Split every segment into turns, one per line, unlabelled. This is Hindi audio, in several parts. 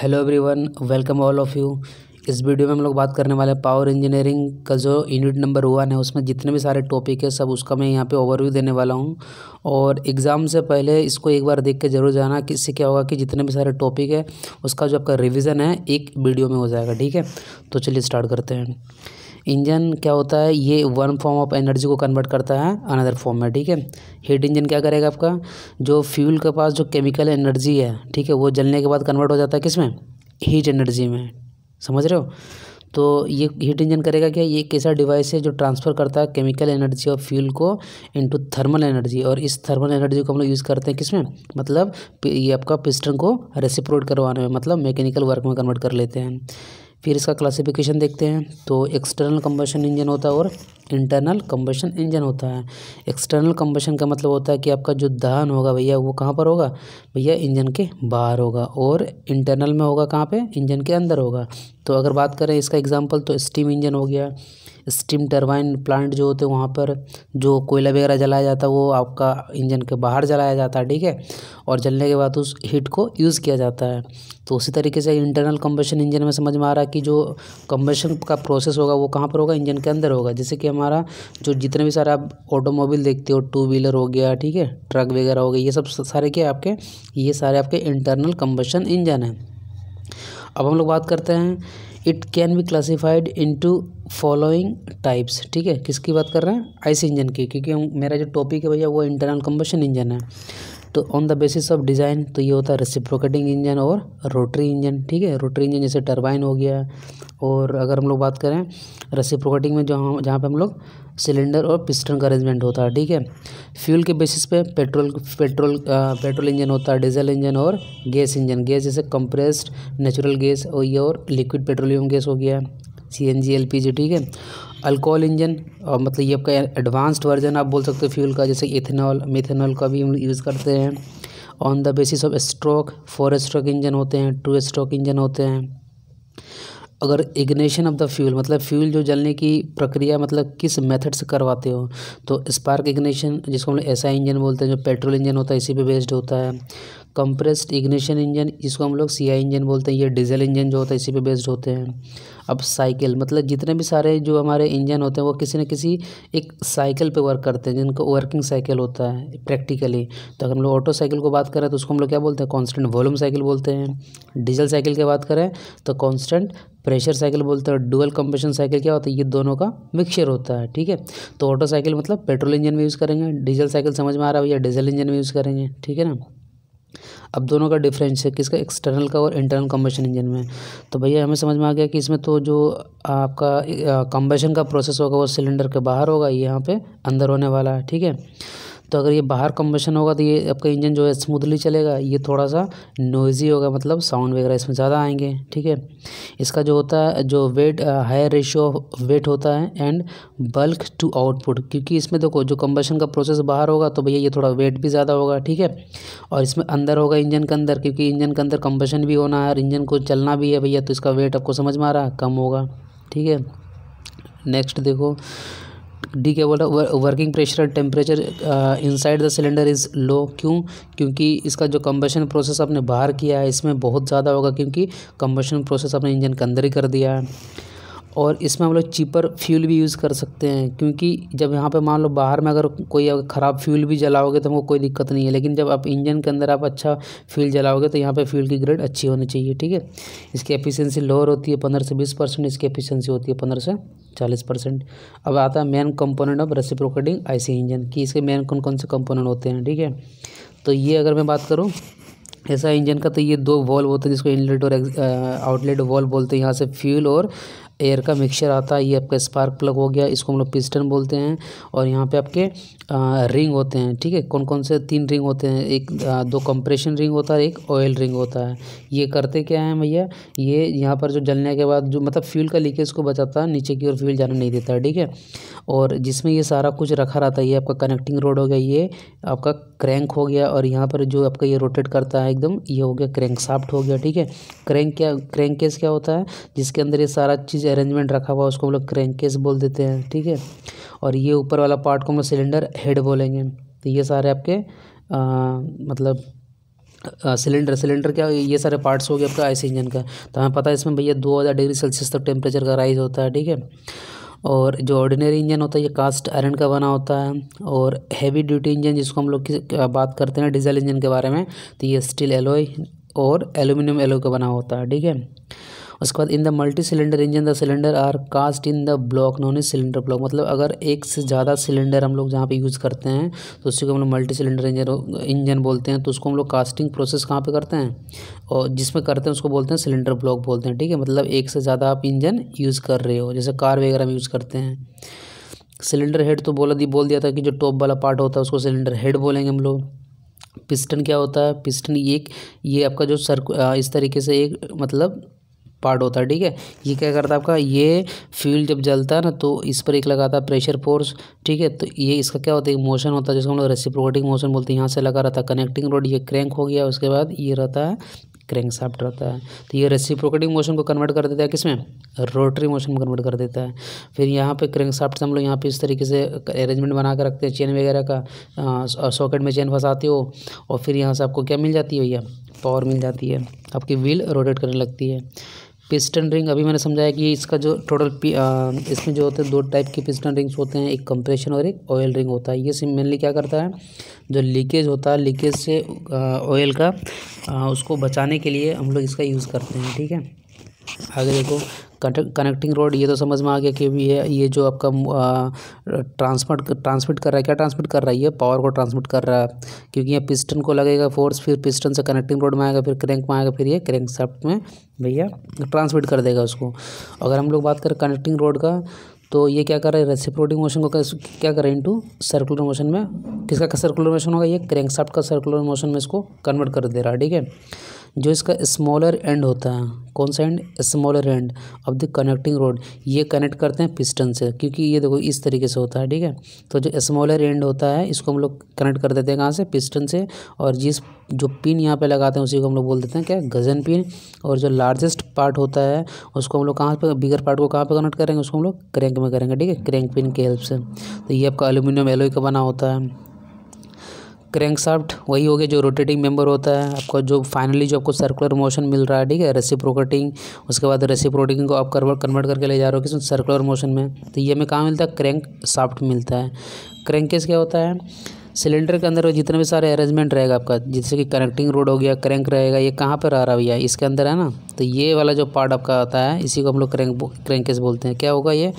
hello everyone welcome all of you इस वीडियो में हम लोग बात करने वाले हैं पावर इंजीनियरिंग का जो यूनिट नंबर वन है उसमें जितने भी सारे टॉपिक है सब उसका मैं यहाँ पे ओवरव्यू देने वाला हूँ और एग्ज़ाम से पहले इसको एक बार देख के जरूर जाना कि इससे क्या होगा कि जितने भी सारे टॉपिक है उसका जो आपका रिविज़न है एक वीडियो में हो जाएगा ठीक है तो चलिए स्टार्ट करते हैं इंजन क्या होता है ये वन फॉर्म ऑफ एनर्जी को कन्वर्ट करता है अनदर फॉर्म में ठीक है हीट इंजन क्या करेगा आपका जो फ्यूल के पास जो केमिकल एनर्जी है ठीक है वो जलने के बाद कन्वर्ट हो जाता है किस में हीट एनर्जी में समझ रहे हो तो ये हीट इंजन करेगा क्या ये एक ऐसा डिवाइस है जो ट्रांसफ़र करता है केमिकल एनर्जी और फ्यूल को इनटू थर्मल एनर्जी और इस थर्मल एनर्जी को हम लोग यूज़ करते हैं किसमें मतलब ये आपका पिस्टन को रेसिप्रोट करवाने में मतलब मैकेनिकल वर्क में कन्वर्ट कर लेते हैं फिर इसका क्लासिफिकेशन देखते हैं तो एक्सटर्नल कम्बशन इंजन होता है और इंटरनल कम्बशन इंजन होता है एक्सटर्नल कम्बशन का मतलब होता है कि आपका जो दहन होगा भैया वो कहाँ पर होगा भैया इंजन के बाहर होगा और इंटरनल में होगा कहाँ पे इंजन के अंदर होगा तो अगर बात करें इसका एग्जांपल तो स्टीम इंजन हो गया स्टीम टरबाइन प्लांट जो होते हैं वहाँ पर जो कोयला वगैरह जलाया जाता है वो आपका इंजन के बाहर जलाया जाता है ठीक है और जलने के बाद उस हीट को यूज़ किया जाता है तो उसी तरीके से इंटरनल कम्बशन इंजन में समझ में आ रहा है कि जो कम्बशन का प्रोसेस होगा वो कहाँ पर होगा इंजन के अंदर होगा जैसे कि हमारा जो जितने भी सारे आप ऑटोमोबाइल देखते हो टू व्हीलर हो गया ठीक है ट्रक वगैरह हो गया ये सब सारे क्या आपके ये सारे आपके इंटरनल कम्बशन इंजन हैं अब हम लोग बात करते हैं it can be classified into following types ठीक है किसकी बात कर रहे हैं आइस इंजन की क्योंकि मेरा जो टॉपिक है भैया वो इंटरनल कम्बशन इंजन है तो on the basis of design तो ये होता है रेसिप्रोकेटिंग इंजन और रोटरी इंजन ठीक है रोटरी इंजन जैसे टरबाइन हो गया और अगर हम लोग बात करें रेसिप्रोकेटिंग में जो हम जहाँ पर हम लोग सिलेंडर और पिस्टन का अरेंजमेंट होता है ठीक है फ्यूल के बेसिस पे पेट्रोल पेट्रोल पेट्रोल इंजन होता है डीजल इंजन और गैस इंजन गैस जैसे कंप्रेस्ड नेचुरल गैस और ये और लिक्विड पेट्रोलियम गैस हो गया C N G L P G ठीक है अल्कोहल इंजन और मतलब ये आपका एडवांस्ड वर्जन आप बोल सकते हो फ्यूल का जैसे इथेनॉल मिथेनॉल का भी हम यूज़ करते हैं on the basis of stroke four stroke engine होते हैं टू स्ट्रोक इंजन होते हैं अगर इग्निशन ऑफ द फ्यूल मतलब फ्यूल जो जलने की प्रक्रिया मतलब किस मेथड से करवाते हो तो स्पार्क इग्निशन जिसको हम लोग ऐसा इंजन बोलते हैं जो पेट्रोल इंजन होता है इसी पे बेस्ड होता है कंप्रेस्ड इग्निशन इंजन इसको हम लोग सी इंजन बोलते हैं ये डीजल इंजन जो होता है इसी पे बेस्ड होते हैं अब साइकिल मतलब जितने भी सारे जो हमारे इंजन होते हैं वो किसी न किसी एक साइकिल पे वर्क करते हैं जिनको वर्किंग साइकिल होता है प्रैक्टिकली तो अगर हम लोग ऑटो साइकिल को बात करें तो उसको हम लोग क्या बोलते हैं कॉन्स्टेंट वॉल्यूम साइकिल बोलते हैं डीजल साइकिल की बात करें तो कॉन्स्टेंट प्रेशर साइकिल बोलते हैं डुअल कंप्रेशन साइकिल क्या होता है ये दोनों का मिक्सचर होता है ठीक है तो ऑटो साइकिल मतलब पेट्रोल इंजन में यूज़ करेंगे डीजल साइकिल समझ में आ रहा है भैया डीजल इंजन में यूज़ करेंगे ठीक है ना अब दोनों का डिफरेंस है किसका एक्सटर्नल का और इंटरनल कम्बशन इंजन में तो भैया हमें समझ में आ गया कि इसमें तो जो आपका कम्बशन का प्रोसेस होगा वो सिलेंडर के बाहर होगा यहाँ पे अंदर होने वाला है ठीक है तो अगर ये बाहर कम्बशन होगा तो ये आपका इंजन जो है स्मूथली चलेगा ये थोड़ा सा नोइज़ी होगा मतलब साउंड वगैरह इसमें ज़्यादा आएंगे ठीक है इसका जो होता है जो weight higher ratio of weight होता है एंड बल्क टू आउटपुट क्योंकि इसमें देखो जो कम्बशन का प्रोसेस बाहर होगा तो भैया ये थोड़ा वेट भी ज़्यादा होगा ठीक है और इसमें अंदर होगा इंजन के अंदर क्योंकि इंजन के अंदर कम्बशन भी होना है और इंजन को चलना भी है भैया तो इसका वेट आपको समझ में आ रहा है कम होगा ठीक है नेक्स्ट देखो डी क्या बोला working pressure and temperature inside the cylinder is low क्यों क्योंकि इसका जो कम्बशन प्रोसेस आपने बाहर किया है इसमें बहुत ज़्यादा होगा क्योंकि कम्बशन प्रोसेस आपने इंजन के अंदर ही कर दिया है और इसमें हम लोग चीपर फ्यूल भी यूज़ कर सकते हैं क्योंकि जब यहाँ पे मान लो बाहर में अगर कोई ख़राब फ्यूल भी जलाओगे तो हमको कोई दिक्कत नहीं है लेकिन जब आप इंजन के अंदर आप अच्छा फ्यूल जलाओगे तो यहाँ पे फ्यूल की ग्रेड अच्छी होनी चाहिए ठीक है इसकी एफिशिएंसी लोअर होती है पंद्रह से बीस परसेंट इसकी एफिशियंसी होती है पंद्रह से चालीस परसेंट अब आता है main component of reciprocating IC engine कि इसके मेन कौन कौन से कंपोनेंट होते हैं ठीक है तो ये अगर मैं बात करूँ ऐसा इंजन का तो ये दो वॉल्व होते हैं जिसको इनलेट और आउटलेट वॉल्व बोलते हैं यहाँ से फ्यूल और एयर का मिक्सचर आता है ये आपका स्पार्क प्लग हो गया इसको हम लोग पिस्टन बोलते हैं और यहाँ पे आपके रिंग होते हैं ठीक है कौन कौन से तीन रिंग होते हैं एक आ, दो कंप्रेशन रिंग होता है एक ऑयल रिंग होता है ये करते क्या है भैया ये यहाँ पर जो जलने के बाद जो मतलब फ्यूल का लीकेज को बचाता है नीचे की ओर फ्यूल जाने नहीं देता है ठीक है और जिसमें ये सारा कुछ रखा रहता है ये आपका कनेक्टिंग रोड हो गया ये आपका क्रैंक हो गया और यहाँ पर जो आपका ये रोटेट करता है एकदम ये हो गया क्रैंक साफ्ट हो गया ठीक है क्रैंक क्या क्रैंक केस क्या होता है जिसके अंदर ये सारा चीज़ अरेंजमेंट रखा हुआ है उसको हम लोग क्रैंक केस बोल देते हैं ठीक है और ये ऊपर वाला पार्ट को हम लोग सिलेंडर हेड बोलेंगे तो ये सारे आपके आ, मतलब सिलेंडर सिलेंडर क्या ये सारे पार्ट्स हो गए आपका आईसी इंजन का तो हमें पता है इसमें भैया दो हज़ार डिग्री सेल्सियस तक टेम्परेचर का राइज होता है ठीक है और जो ऑर्डिनरी इंजन होता है ये कास्ट आयरन का बना होता है और हैवी ड्यूटी इंजन जिसको हम लोग की बात करते हैं डीजल इंजन के बारे में तो ये स्टील एलोय और एल्यूमिनियम एलो का बना होता है ठीक है उसके बाद in the multi cylinder engine the cylinder are cast in the block known is cylinder block मतलब अगर एक से ज़्यादा सिलेंडर हम लोग जहाँ पे यूज़ करते हैं तो उसी को हम लोग मल्टी सिलेंडर इंजन इंजन बोलते हैं तो उसको हम लोग कास्टिंग प्रोसेस कहाँ पर करते हैं और जिसमें करते हैं उसको बोलते हैं सिलेंडर ब्लॉक बोलते हैं ठीक है मतलब एक से ज़्यादा आप इंजन यूज़ कर रहे हो जैसे कार वगैरह में यूज़ करते हैं सिलेंडर हेड तो बोला दी बोल दिया था कि जो टॉप वाला पार्ट होता है उसको सिलेंडर हेड बोलेंगे हम लोग पिस्टन क्या होता है पिस्टन एक ये आपका जो सर इस तरीके से एक मतलब पार्ट होता है ठीक है ये क्या करता है आपका ये फ्यूल जब जलता है ना तो इस पर एक लगाता है प्रेशर फोर्स ठीक है तो ये इसका क्या होता है मोशन होता है जिसको हम लोग रेसिप्रोकेटिंग मोशन बोलते हैं यहाँ से लगा रहता है कनेक्टिंग रोड ये क्रैंक हो गया उसके बाद ये रहता है क्रैंक साफ्ट रहता है तो ये रेसिप्रोकेटिंग मोशन को कन्वर्ट कर देता है किसमें रोटरी मोशन में कन्वर्ट कर देता है फिर यहाँ पे क्रैंक साफ्ट से हम लोग यहाँ पे इस तरीके से अरेंजमेंट बना कर रखते हैं चेन वगैरह का सॉकेट में चेन फंसाते हो और फिर यहाँ से आपको क्या मिल जाती है भैया पावर मिल जाती है आपकी व्हील रोटेट करने लगती है पिस्टन रिंग अभी मैंने समझाया कि इसका जो टोटल इसमें जो होते हैं दो टाइप के पिस्टन रिंग्स होते हैं एक कंप्रेशन और एक ऑयल रिंग होता है ये सिम मेनली क्या करता है जो लीकेज होता है लीकेज से ऑयल का आ, उसको बचाने के लिए हम लोग इसका यूज़ करते हैं ठीक है आगे देखो कनेक्टिंग रोड ये तो समझ में आ गया कि भी है ये जो आपका ट्रांसमिट ट्रांसमिट कर रहा है क्या ट्रांसमिट कर रहा है ये पावर को ट्रांसमिट कर रहा है क्योंकि ये पिस्टन को लगेगा फोर्स फिर पिस्टन से कनेक्टिंग रोड में आएगा फिर क्रैंक में आएगा फिर ये क्रैंक सेफ्ट में भैया ट्रांसमिट कर देगा उसको अगर हम लोग बात करें कनेक्टिंग रोड का तो ये क्या कर रहा है रेसिप्रोटिंग मोशन को क्या कर रहा है इंटू सर्कुलर मोशन में किसका सर्कुलर मोशन होगा ये साफ्ट का सर्कुलर मोशन में इसको कन्वर्ट कर दे रहा है ठीक है जो इसका स्मॉलर एंड होता है कौन सा end smaller end of the connecting rod ये कनेक्ट करते हैं पिस्टन से क्योंकि ये देखो इस तरीके से होता है ठीक है तो जो स्मॉलर एंड होता है इसको हम लोग कनेक्ट कर देते हैं कहाँ से पिस्टन से और जिस जो पिन यहाँ पे लगाते हैं उसी को हम लोग बोल देते हैं क्या गजन पिन और जो लार्जेस्ट पार्ट होता है उसको हम लोग कहाँ पर बिगर पार्ट को कहाँ पर कनेक्ट करेंगे उसको हम लोग क्रैंक में करेंगे ठीक है क्रैंक पिन की हेल्प से तो ये आपका अलूमिनियम एलोई का बना होता है साफ्ट वही हो गया जो रोटेटिंग मेंबर होता है आपका जो फाइनली जो आपको सर्कुलर मोशन मिल रहा है ठीक है रेसिप्रोकेटिंग उसके बाद रेसिप्रोकेटिंग को आप कन्वर्ट कन्वर्ट करके ले जा रहे हो किसी सर्कुलर मोशन में तो ये में कहाँ मिलता है क्रैंक साफ़्ट मिलता है क्रैंकेस क्या होता है सिलेंडर के अंदर जितने भी सारे अरेंजमेंट रहेगा आपका जैसे कि कनेक्टिंग रोड हो गया क्रैंक रहेगा ये कहाँ पर आ रहा भैया इसके अंदर है ना तो ये वाला जो पार्ट आपका आता है इसी को हम लोग क्रैंक क्रैंकेस बोलते हैं क्या होगा ये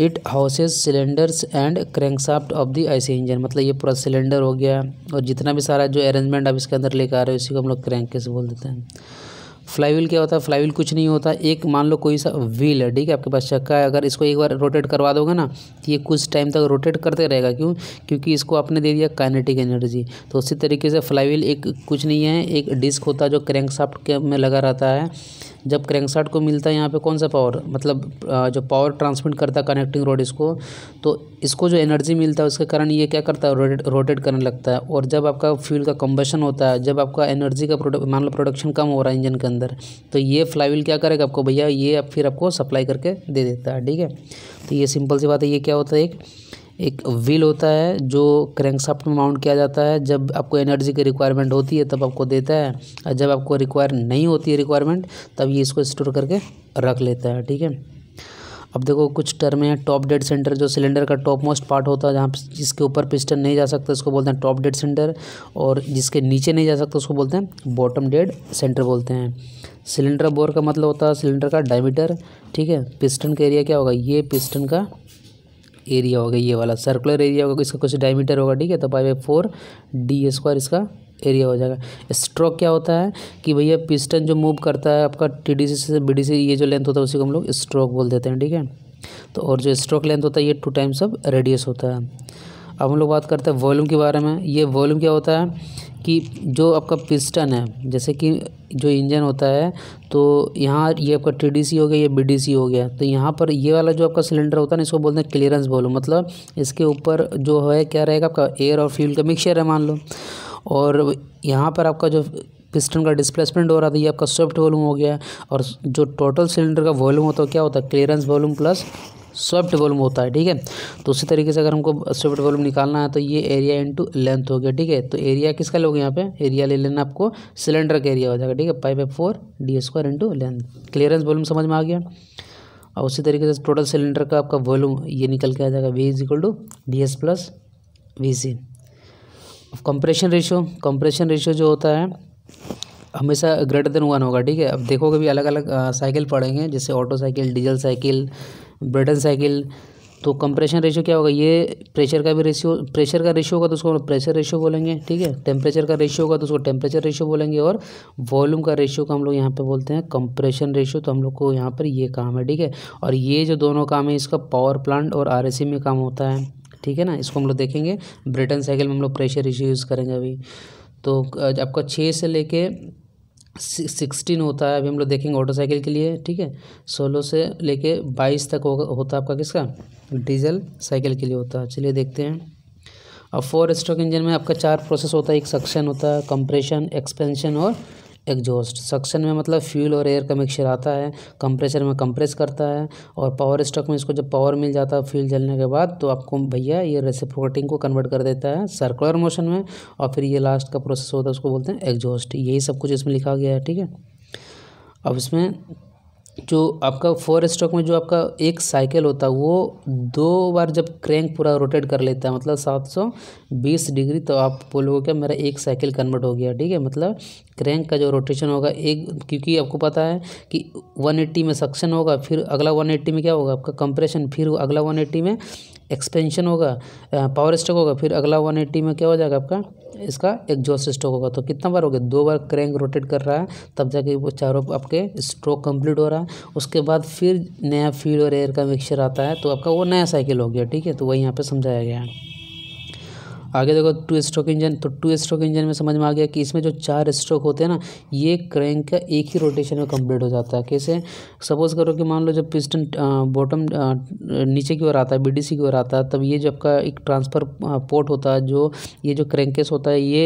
it houses cylinders and crankshaft of the IC engine मतलब ये पूरा सिलेंडर हो गया और जितना भी सारा जो अरेंजमेंट आप इसके अंदर लेकर आ रहे हो इसी को हम लोग क्रैंकेस बोल देते हैं फ्लाईवील क्या होता है फ्लाईवील कुछ नहीं होता एक मान लो कोई सा व्हील है ठीक है आपके पास चक्का है अगर इसको एक बार रोटेट करवा दोगे ना तो ये कुछ टाइम तक रोटेट करते रहेगा क्यों क्योंकि इसको आपने दे दिया काइनेटिक एनर्जी तो उसी तरीके से फ्लाईवील एक कुछ नहीं है एक डिस्क होता है जो क्रैंकशाफ्ट के में लगा रहता है जब क्रैंकशाफ्ट को मिलता है यहाँ पे कौन सा पावर मतलब जो पावर ट्रांसमिट करता है कनेक्टिंग रोड इसको तो इसको जो एनर्जी मिलता है उसके कारण ये क्या करता है रोटेट रोटेट करने लगता है और जब आपका फ्यूल का कम्बशन होता है जब आपका एनर्जी का प्रोडक्ट मान लो प्रोडक्शन कम हो रहा है इंजन के अंदर तो ये फ्लाईवील क्या करेगा आपको भैया ये फिर आपको सप्लाई करके दे देता है ठीक है तो ये सिंपल सी बात है ये क्या होता है एक एक व्हील होता है जो क्रैंकशाफ्ट में माउंट किया जाता है जब आपको एनर्जी की रिक्वायरमेंट होती है तब आपको देता है और जब आपको रिक्वायर नहीं होती है रिक्वायरमेंट तब ये इसको स्टोर करके रख लेता है ठीक है अब देखो कुछ टर्म है टॉप डेड सेंटर जो सिलेंडर का टॉप मोस्ट पार्ट होता है जहाँ जिसके ऊपर पिस्टन नहीं जा सकता उसको बोलते हैं टॉप डेड सेंटर और जिसके नीचे नहीं जा सकता उसको बोलते हैं बॉटम डेड सेंटर बोलते हैं सिलेंडर बोर का मतलब होता है सिलेंडर का डायमीटर ठीक है पिस्टन का एरिया क्या होगा ये पिस्टन का एरिया होगा ये वाला सर्कुलर एरिया होगा इसका कुछ डायमीटर होगा ठीक है तो pi by four D square इसका एरिया हो जाएगा स्ट्रोक क्या होता है कि भैया पिस्टन जो मूव करता है आपका टी डी सी से बी डी सी ये जो लेंथ होता है उसी को हम लोग स्ट्रोक बोल देते हैं ठीक है तो और जो स्ट्रोक लेंथ होता है ये टू टाइम्स ऑफ रेडियस होता है अब हम लोग बात करते हैं वॉल्यूम के बारे में ये वॉल्यूम क्या होता है कि जो आपका पिस्टन है जैसे कि जो इंजन होता है तो यहाँ ये आपका टी हो गया ये बी हो गया तो यहाँ पर ये वाला जो आपका सिलेंडर होता है ना इसको बोलते हैं क्लियरेंस बोलो मतलब इसके ऊपर जो है क्या रहेगा आपका एयर और फ्यूल का मिक्सचर है मान लो और यहाँ पर आपका जो पिस्टन का डिस्प्लेसमेंट हो रहा था ये आपका स्विफ्ट वॉल्यूम हो गया और जो टोटल सिलेंडर का वॉल्यूम होता है क्या होता है clearance volume plus swept volume होता है ठीक है तो उसी तरीके से अगर हमको स्विफ्ट वॉल्यूम निकालना है तो ये एरिया इंटू लेंथ हो गया ठीक है तो एरिया किसका लोग यहाँ पे एरिया ले लेना आपको सिलेंडर का एरिया हो जाएगा ठीक है pi by four D square into length clearance volume समझ में आ गया और उसी तरीके से टोटल सिलेंडर का आपका वॉल्यूम ये निकल के आ जाएगा V is equal to D S plus V C compression ratio compression ratio जो होता है हमेशा ग्रेटर देन वन होगा ठीक है अब देखोगे भी अलग अलग साइकिल पढ़ेंगे जैसे Otto cycle diesel cycle Brayton cycle तो कंप्रेशन रेशियो क्या होगा ये प्रेशर का भी रेशियो प्रेशर का रेशियो होगा तो उसको प्रेशर रेशियो बोलेंगे ठीक है टेम्परेचर का रेशियो होगा तो उसको टेम्परेचर रेशियो बोलेंगे और वॉल्यूम का रेशियो का हम लोग यहाँ पे बोलते हैं कंप्रेशन रेशियो तो हम लोग को यहाँ पर ये काम है ठीक है और ये जो दोनों काम है इसका पावर प्लांट और आर में काम होता है ठीक है ना इसको हम लोग देखेंगे ब्रिटन साइकिल में हम लोग प्रेशर रेशियो यूज़ करेंगे अभी तो आपका छः से लेके सिक्सटीन होता है अभी हम लोग देखेंगे मोटरसाइकिल के लिए ठीक है सोलह से लेके बाईस तक होगा होता है आपका किसका डीजल साइकिल के लिए होता है चलिए देखते हैं अब फोर स्ट्रोक इंजन में आपका चार प्रोसेस होता है एक सक्शन होता है कंप्रेशन एक्सपेंशन और एग्जॉस्ट सक्शन में मतलब फ्यूल और एयर का मिक्सचर आता है कंप्रेसर में कंप्रेस करता है और पावर स्टॉक में इसको जब पावर मिल जाता है फ्यूल जलने के बाद तो आपको भैया ये रेसिप्रोकेटिंग को कन्वर्ट कर देता है सर्कुलर मोशन में और फिर ये लास्ट का प्रोसेस होता है उसको बोलते हैं एग्जॉस्ट यही सब कुछ इसमें लिखा गया है ठीक है अब इसमें जो आपका फोर स्ट्रोक में जो आपका एक साइकिल होता है वो दो बार जब क्रैंक पूरा रोटेट कर लेता है मतलब सात सौ बीस डिग्री तो आप बोलोगे क्या मेरा एक साइकिल कन्वर्ट हो गया ठीक है मतलब क्रैंक का जो रोटेशन होगा एक क्योंकि आपको पता है कि वन एट्टी में सक्शन होगा फिर अगला वन एट्टी में क्या होगा आपका कंप्रेशन फिर अगला वन एट्टी में एक्सपेंशन होगा पावर स्ट्रोक होगा फिर अगला वन एट्टी में क्या हो जाएगा आपका इसका एग्जॉस्ट स्ट्रोक होगा तो कितना बार हो गया दो बार क्रैंक रोटेट कर रहा है तब जाके वो चारों आपके स्ट्रोक कंप्लीट हो रहा है उसके बाद फिर नया फील्ड और एयर का मिक्सचर आता है तो आपका वो नया साइकिल हो गया ठीक है तो वही यहाँ पर समझाया गया है आगे देखो टू स्ट्रोक इंजन तो टू स्ट्रोक इंजन में समझ में आ गया कि इसमें जो चार स्ट्रोक होते हैं ना ये क्रैंक का एक ही रोटेशन में कंप्लीट हो जाता है कैसे सपोज करो कि मान लो जब पिस्टन बॉटम नीचे की ओर आता है बीडीसी की ओर आता है तब ये जब का एक ट्रांसफ़र पोर्ट होता है जो ये जो क्रैंकेस होता है ये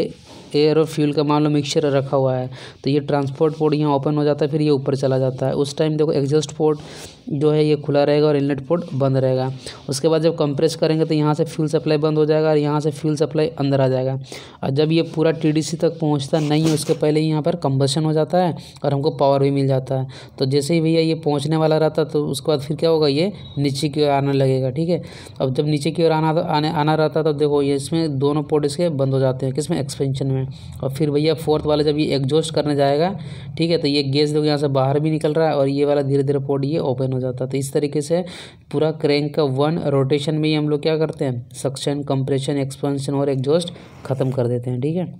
एयर और फ्यूल का मान लो मिक्सचर रखा हुआ है तो ये ट्रांसपोर्ट पोर्ट यहाँ ओपन हो जाता है फिर ये ऊपर चला जाता है उस टाइम देखो एग्जॉस्ट पोर्ट जो है ये खुला रहेगा और इनलेट पोर्ट बंद रहेगा उसके बाद जब कंप्रेस करेंगे तो यहाँ से फ्यूल सप्लाई बंद हो जाएगा और यहाँ से फ्यूल सप्लाई अंदर आ जाएगा और जब ये पूरा टी तक पहुँचता नहीं है उसके पहले यहाँ पर कंबसन हो जाता है और हमको पावर भी मिल जाता है तो जैसे ही भैया ये पहुँचने वाला रहता तो उसके बाद फिर क्या होगा ये नीचे की ओर आने लगेगा ठीक है अब जब नीचे की ओर आना आने आना रहता तो देखो ये इसमें दोनों पोर्ट इसके बंद हो जाते हैं किसमें एक्सपेंशन में और फिर भैया फोर्थ वाला जब ये एग्जॉस्ट करने जाएगा ठीक है तो ये गैस देखो यहाँ से बाहर भी निकल रहा है और ये वाला धीरे धीरे पोर्ट ये ओपन हो जाता है तो इस तरीके से पूरा क्रैंक का वन रोटेशन में ही हम लोग क्या करते हैं सक्शन कंप्रेशन एक्सपेंशन और एग्जॉस्ट ख़त्म कर देते हैं ठीक है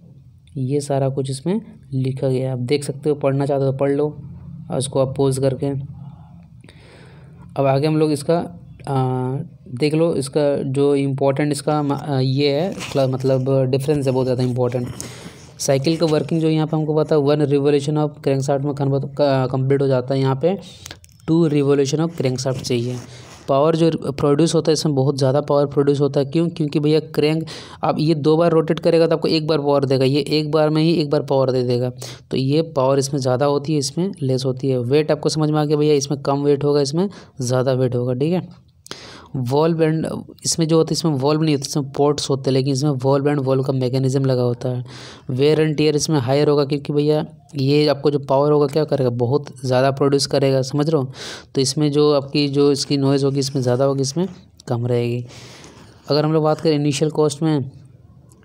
ये सारा कुछ इसमें लिखा गया है आप देख सकते हो पढ़ना चाहते हो तो पढ़ लो और उसको आप पोज करके अब आगे हम लोग इसका देख लो इसका जो इम्पोर्टेंट इसका ये है मतलब डिफरेंस है बहुत ज़्यादा इम्पोर्टेंट साइकिल का वर्किंग जो यहाँ पे हमको पता है वन रिवोल्यूशन ऑफ साफ्ट में कंप्लीट हो जाता है यहाँ पे टू रिवोल्यूशन ऑफ साफ्ट चाहिए पावर जो प्रोड्यूस होता है इसमें बहुत ज़्यादा पावर प्रोड्यूस होता है क्यों क्योंकि भैया क्रैंक आप ये दो बार रोटेट करेगा तो आपको एक बार पावर देगा ये एक बार में ही एक बार पावर दे देगा तो ये पावर इसमें ज़्यादा होती है इसमें लेस होती है वेट आपको समझ में आ गया भैया इसमें कम वेट होगा इसमें ज़्यादा वेट होगा ठीक है वॉल्व एंड इसमें जो होता है इसमें वॉल्व नहीं होता इसमें पोर्ट्स होते हैं लेकिन इसमें वॉल्व एंड वॉल्व का मैकेनिज्म लगा होता है वेयर एंड टीयर इसमें हायर होगा क्योंकि भैया ये आपको जो पावर होगा क्या करेगा बहुत ज़्यादा प्रोड्यूस करेगा समझ रहे हो तो इसमें जो आपकी जो इसकी नॉइज़ होगी इसमें ज़्यादा होगी इसमें कम रहेगी अगर हम लोग बात करें इनिशियल कॉस्ट में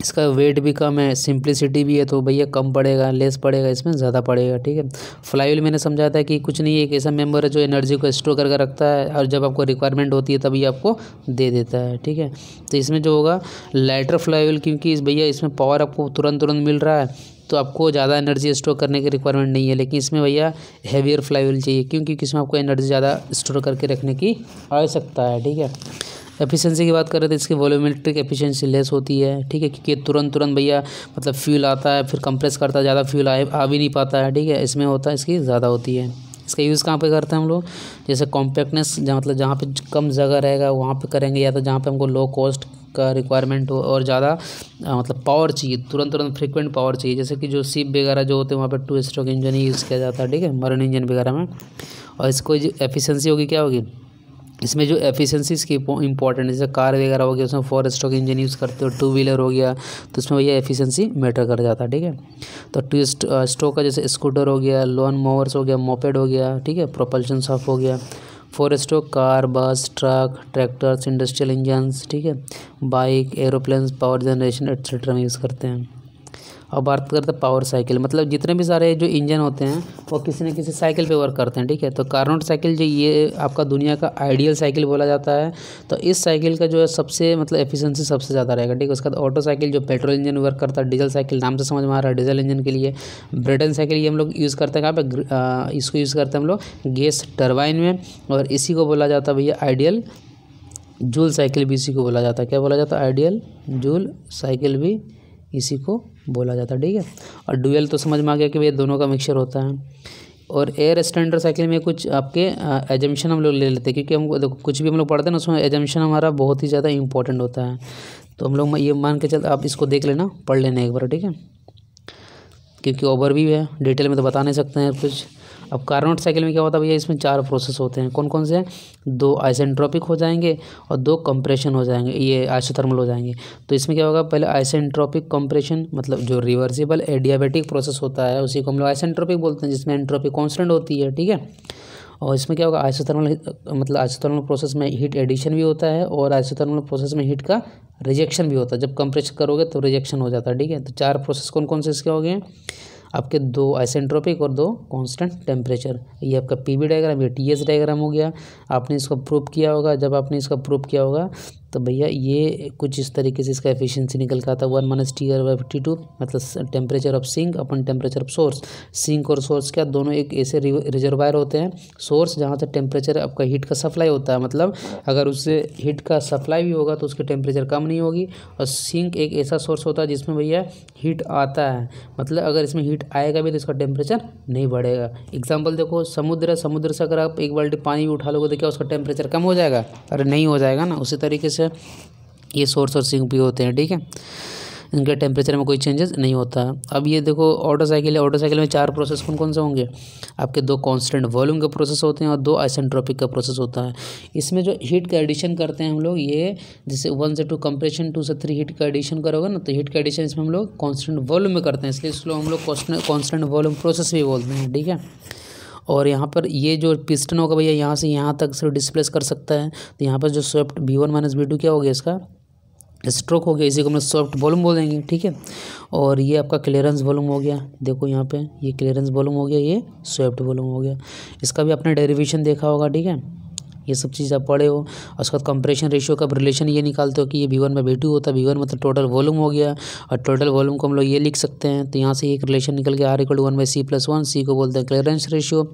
इसका वेट भी कम है सिंप्लिसिटी भी है तो भैया कम पड़ेगा लेस पड़ेगा इसमें ज़्यादा पड़ेगा ठीक है फ्लाईवेल मैंने समझाया था कि कुछ नहीं एक ऐसा मेम्बर है जो एनर्जी को स्टोर करके रखता है और जब आपको रिक्वायरमेंट होती है तभी आपको दे देता है ठीक है तो इसमें जो होगा लाइटर फ्लाईवेल क्योंकि इस भैया इसमें पावर आपको तुरंत तुरंत मिल रहा है तो आपको ज़्यादा एनर्जी स्टोर करने की रिक्वायरमेंट नहीं है लेकिन इसमें भैया हैवियर फ्लाईवेल चाहिए क्योंकि इसमें आपको एनर्जी ज़्यादा स्टोर करके रखने की आवश्यकता है ठीक है एफिशिएंसी की बात करें तो इसकी वॉल्यूमेट्रिक एफिशिएंसी लेस होती है ठीक है क्योंकि तुरंत तुरंत भैया मतलब फ्यूल आता है फिर कंप्रेस करता है ज़्यादा फ्यूल आ, आ भी नहीं पाता है ठीक है इसमें होता है इसकी ज़्यादा होती है इसका यूज़ कहाँ पे करते हैं हम लोग जैसे कॉम्पैक्टनेस जहाँ मतलब जहाँ पे कम जगह रहेगा वहाँ पे करेंगे या तो जहाँ पे हमको लो कॉस्ट का रिक्वायरमेंट हो और ज़्यादा मतलब पावर चाहिए तुरंत तुरंत फ्रिक्वेंट पावर चाहिए जैसे कि जो सीप वगैरह जो होते हैं वहाँ पर टू स्ट्रोक इंजन ही यूज़ किया जाता है ठीक है मरन इंजन वगैरह में और इसको एफिशिएंसी होगी क्या होगी इसमें जो एफिशिएंसीज की इंपॉर्टेंट जैसे कार वगैरह हो गया उसमें फोर स्ट्रोक इंजन यूज़ करते हो टू व्हीलर हो गया तो उसमें भैया एफिशिएंसी मैटर कर जाता है ठीक है तो टू स्ट्रोक का जैसे स्कूटर हो गया लॉन मोवर्स हो गया मोपेड हो गया ठीक है प्रोपल्शन सॉफ हो गया four stroke car bus truck tractors industrial engines ठीक है bike aeroplanes power generation etcetera में यूज़ करते हैं और बात करते हैं पावर साइकिल मतलब जितने भी सारे जो इंजन होते हैं वो किसी न किसी साइकिल पे वर्क करते हैं ठीक है तो कार्नोट साइकिल जो ये आपका दुनिया का आइडियल साइकिल बोला जाता है तो इस साइकिल का जो है सबसे मतलब एफिशिएंसी सबसे ज़्यादा रहेगा ठीक है उसके बाद ऑटो साइकिल जो पेट्रोल इंजन वर्क करता है डीजल साइकिल नाम से समझ में आ रहा है डीजल इंजन के लिए ब्रिटेन साइकिल ये हम लोग यूज़ करते हैं कहाँ पर इसको यूज़ करते हैं हम लोग गैस टर्बाइन में और इसी को बोला जाता है भैया आइडियल जूल साइकिल भी इसी को बोला जाता है क्या बोला जाता है आइडियल जूल साइकिल भी इसी को बोला जाता है ठीक है और डुअल तो समझ में आ गया कि भैया दोनों का मिक्सचर होता है और एयर स्टैंडर्ड साइकिल में कुछ आपके एजम्पन हम लोग ले लेते हैं क्योंकि हम देखो कुछ भी हम लोग पढ़ते हैं ना उसमें एजम्पन हमारा बहुत ही ज़्यादा इंपॉर्टेंट होता है तो हम लोग ये मान के चल आप इसको देख लेना पढ़ लेना एक बार ठीक है क्योंकि ओवर भी है डिटेल में तो बता नहीं सकते हैं कुछ अब कार्बन साइकिल में क्या होता है भैया इसमें चार प्रोसेस होते हैं कौन कौन से हैं दो आइसेंट्रोपिक हो जाएंगे और दो कंप्रेशन हो जाएंगे ये आइसोथर्मल हो जाएंगे तो इसमें क्या होगा पहले आइसेंट्रोपिक कंप्रेशन मतलब जो रिवर्सिबल एडियाबेटिक प्रोसेस होता है उसी को हम लोग आइसेंट्रोपिक बोलते हैं जिसमें एंट्रोपिक कॉन्स्टेंट होती है ठीक है और इसमें क्या होगा आइसोथर्मल मतलब आइसोथर्मल प्रोसेस में हीट एडिशन भी होता है और आइसोथर्मल प्रोसेस में हीट का रिजेक्शन भी होता है जब कंप्रेशन करोगे तो रिजेक्शन हो जाता है ठीक है तो चार प्रोसेस कौन कौन से इसके हो गए आपके दो आइसेंट्रोपिक और दो कांस्टेंट टेम्परेचर ये आपका पीवी डायग्राम ये टीएस डायग्राम हो गया आपने इसको प्रूफ किया होगा जब आपने इसका प्रूफ किया होगा तो भैया ये कुछ इस तरीके से इसका एफिशिएंसी निकल का आता है one minus T R fifty two मतलब temperature of sink upon temperature of source sink और सोर्स क्या दोनों एक ऐसे रिजर्वायर होते हैं सोर्स जहाँ से टेम्परेचर आपका हीट का सप्लाई होता है मतलब अगर उससे हीट का सप्लाई भी होगा तो उसकी टेम्परेचर कम नहीं होगी और सिंक एक ऐसा सोर्स होता है जिसमें भैया हीट आता है मतलब अगर इसमें हीट आएगा भी तो इसका टेम्परेचर नहीं बढ़ेगा एग्जाम्पल देखो समुद्र समुद्र से अगर आप एक बाल्टी पानी भी उठा लोगे तो क्या उसका टेम्परेचर कम हो जाएगा अरे नहीं हो जाएगा ना उसी तरीके से है ये सोर्स और सिंक भी होते हैं ठीक है इनके टेम्परेचर में कोई चेंजेस नहीं होता अब ये देखो ऑटो साइकिल है ऑटो साइकिल में चार प्रोसेस कौन कौन से होंगे आपके दो कांस्टेंट वॉल्यूम के प्रोसेस होते हैं और दो आइसेंट्रोपिक का प्रोसेस होता है इसमें जो हीट का एडिशन करते हैं हम लोग ये जैसे वन से टू कंप्रेशन टू से थ्री हीट का एडिशन करोगे ना तो हीट का एडिशन इसमें हम लोग कॉन्स्टेंट वॉल्यूम में करते हैं इसलिए इसको हम लोग कॉन्स्टेंट वॉल्यूम प्रोसेस भी बोलते हैं ठीक है और यहाँ पर ये जो पिस्टन होगा भैया यहाँ से यहाँ तक सिर्फ डिस्प्लेस कर सकता है तो यहाँ पर जो swept V one minus V two क्या हो गया इसका स्ट्रोक हो गया इसी को हम लोग सॉफ्ट वॉलूम बोल देंगे ठीक है और ये आपका क्लियरेंस वॉलूम हो गया देखो यहाँ पे ये क्लियरेंस वॉलूम हो गया ये स्वेफ्ट वॉलूम हो गया इसका भी आपने डेरिवेशन देखा होगा ठीक है ये सब चीज़ आप पढ़े हो और उसके बाद कंप्रेशन रेशियो का रिलेशन ये निकालते हो कि ये वी वन में वी टू होता है वी वन मतलब टोटल वॉल्यूम हो गया और टोटल वॉल्यूम को हम लोग ये लिख सकते हैं तो यहाँ से एक रिलेशन निकल के R equal one by C plus one C को बोलते हैं क्लियरेंस रेशियो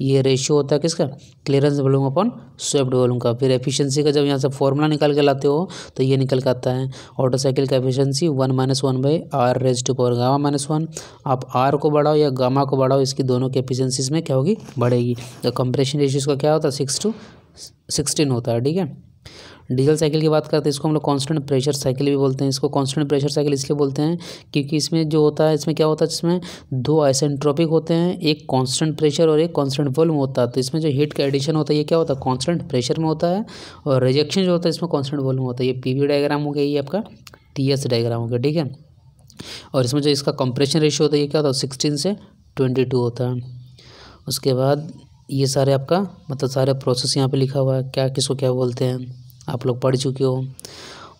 ये रेशियो होता है किसका clearance volume upon swept volume का फिर एफिशिएंसी का जब यहाँ से फॉर्मूला निकाल के लाते हो तो ये निकल के आता है ऑटोसाइकिल का efficiency one minus one by R raise to power gamma minus one आप आर को बढ़ाओ या गामा को बढ़ाओ इसकी दोनों की एफिशियंसीज में क्या होगी बढ़ेगी तो कंप्रेशन रेशियोज का क्या होता है सिक्स टू सिक्सटीन होता है ठीक है डीजल साइकिल की बात करते हैं इसको हम लोग कांस्टेंट प्रेशर साइकिल भी बोलते हैं इसको कांस्टेंट प्रेशर साइकिल इसलिए बोलते हैं क्योंकि इसमें जो होता है इसमें क्या होता है इसमें दो आइसेंट्रोपिक होते हैं एक कांस्टेंट प्रेशर और एक कांस्टेंट वॉल्यूम होता है तो इसमें जो हीट का एडिशन होता है ये क्या होता है कॉन्स्टेंट प्रेशर में होता है और रिजेक्शन जो होता है इसमें कॉन्स्टेंट वॉल्यूम होता है ये पी डायग्राम हो गया ये आपका टी डायग्राम हो गया ठीक है और इसमें जो इसका कंप्रेशन रेशियो होता है ये क्या होता है सिक्सटीन से ट्वेंटी टू होता है उसके बाद ये सारे आपका मतलब सारे प्रोसेस यहाँ पे लिखा हुआ है क्या किसको क्या बोलते हैं आप लोग पढ़ चुके हो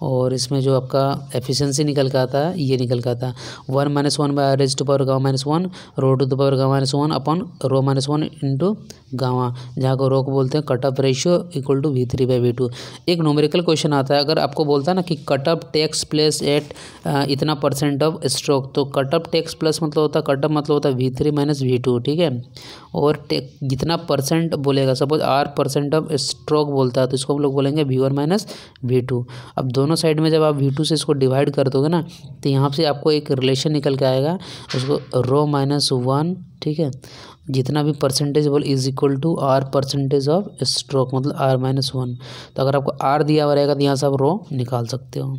और इसमें जो आपका एफिशिएंसी निकल के आता है ये निकल के आता है one minus one by raise to power gamma minus one rho to the power gamma minus one upon rho minus one into gamma जहाँ को रोक बोलते हैं cutoff ratio equal to V three by V two एक नोमरिकल क्वेश्चन आता है अगर आपको बोलता है ना कि कटअप टेक्स प्लस एट इतना परसेंट ऑफ स्ट्रोक तो कटअप टेक्स प्लस मतलब होता है कटअप मतलब होता है V three minus V two ठीक है और टेक जितना परसेंट बोलेगा suppose R percent of stroke बोलता है तो इसको हम लोग बोलेंगे V one minus V two अब दोनों साइड में जब आप वी टू से इसको डिवाइड कर दोगे ना तो यहाँ से आपको एक रिलेशन निकल के आएगा उसको रो माइनस वन ठीक है जितना भी परसेंटेज बोल is equal to R percentage of stroke मतलब आर माइनस वन तो अगर आपको आर दिया हुआ रहेगा तो यहाँ से आप रो निकाल सकते हो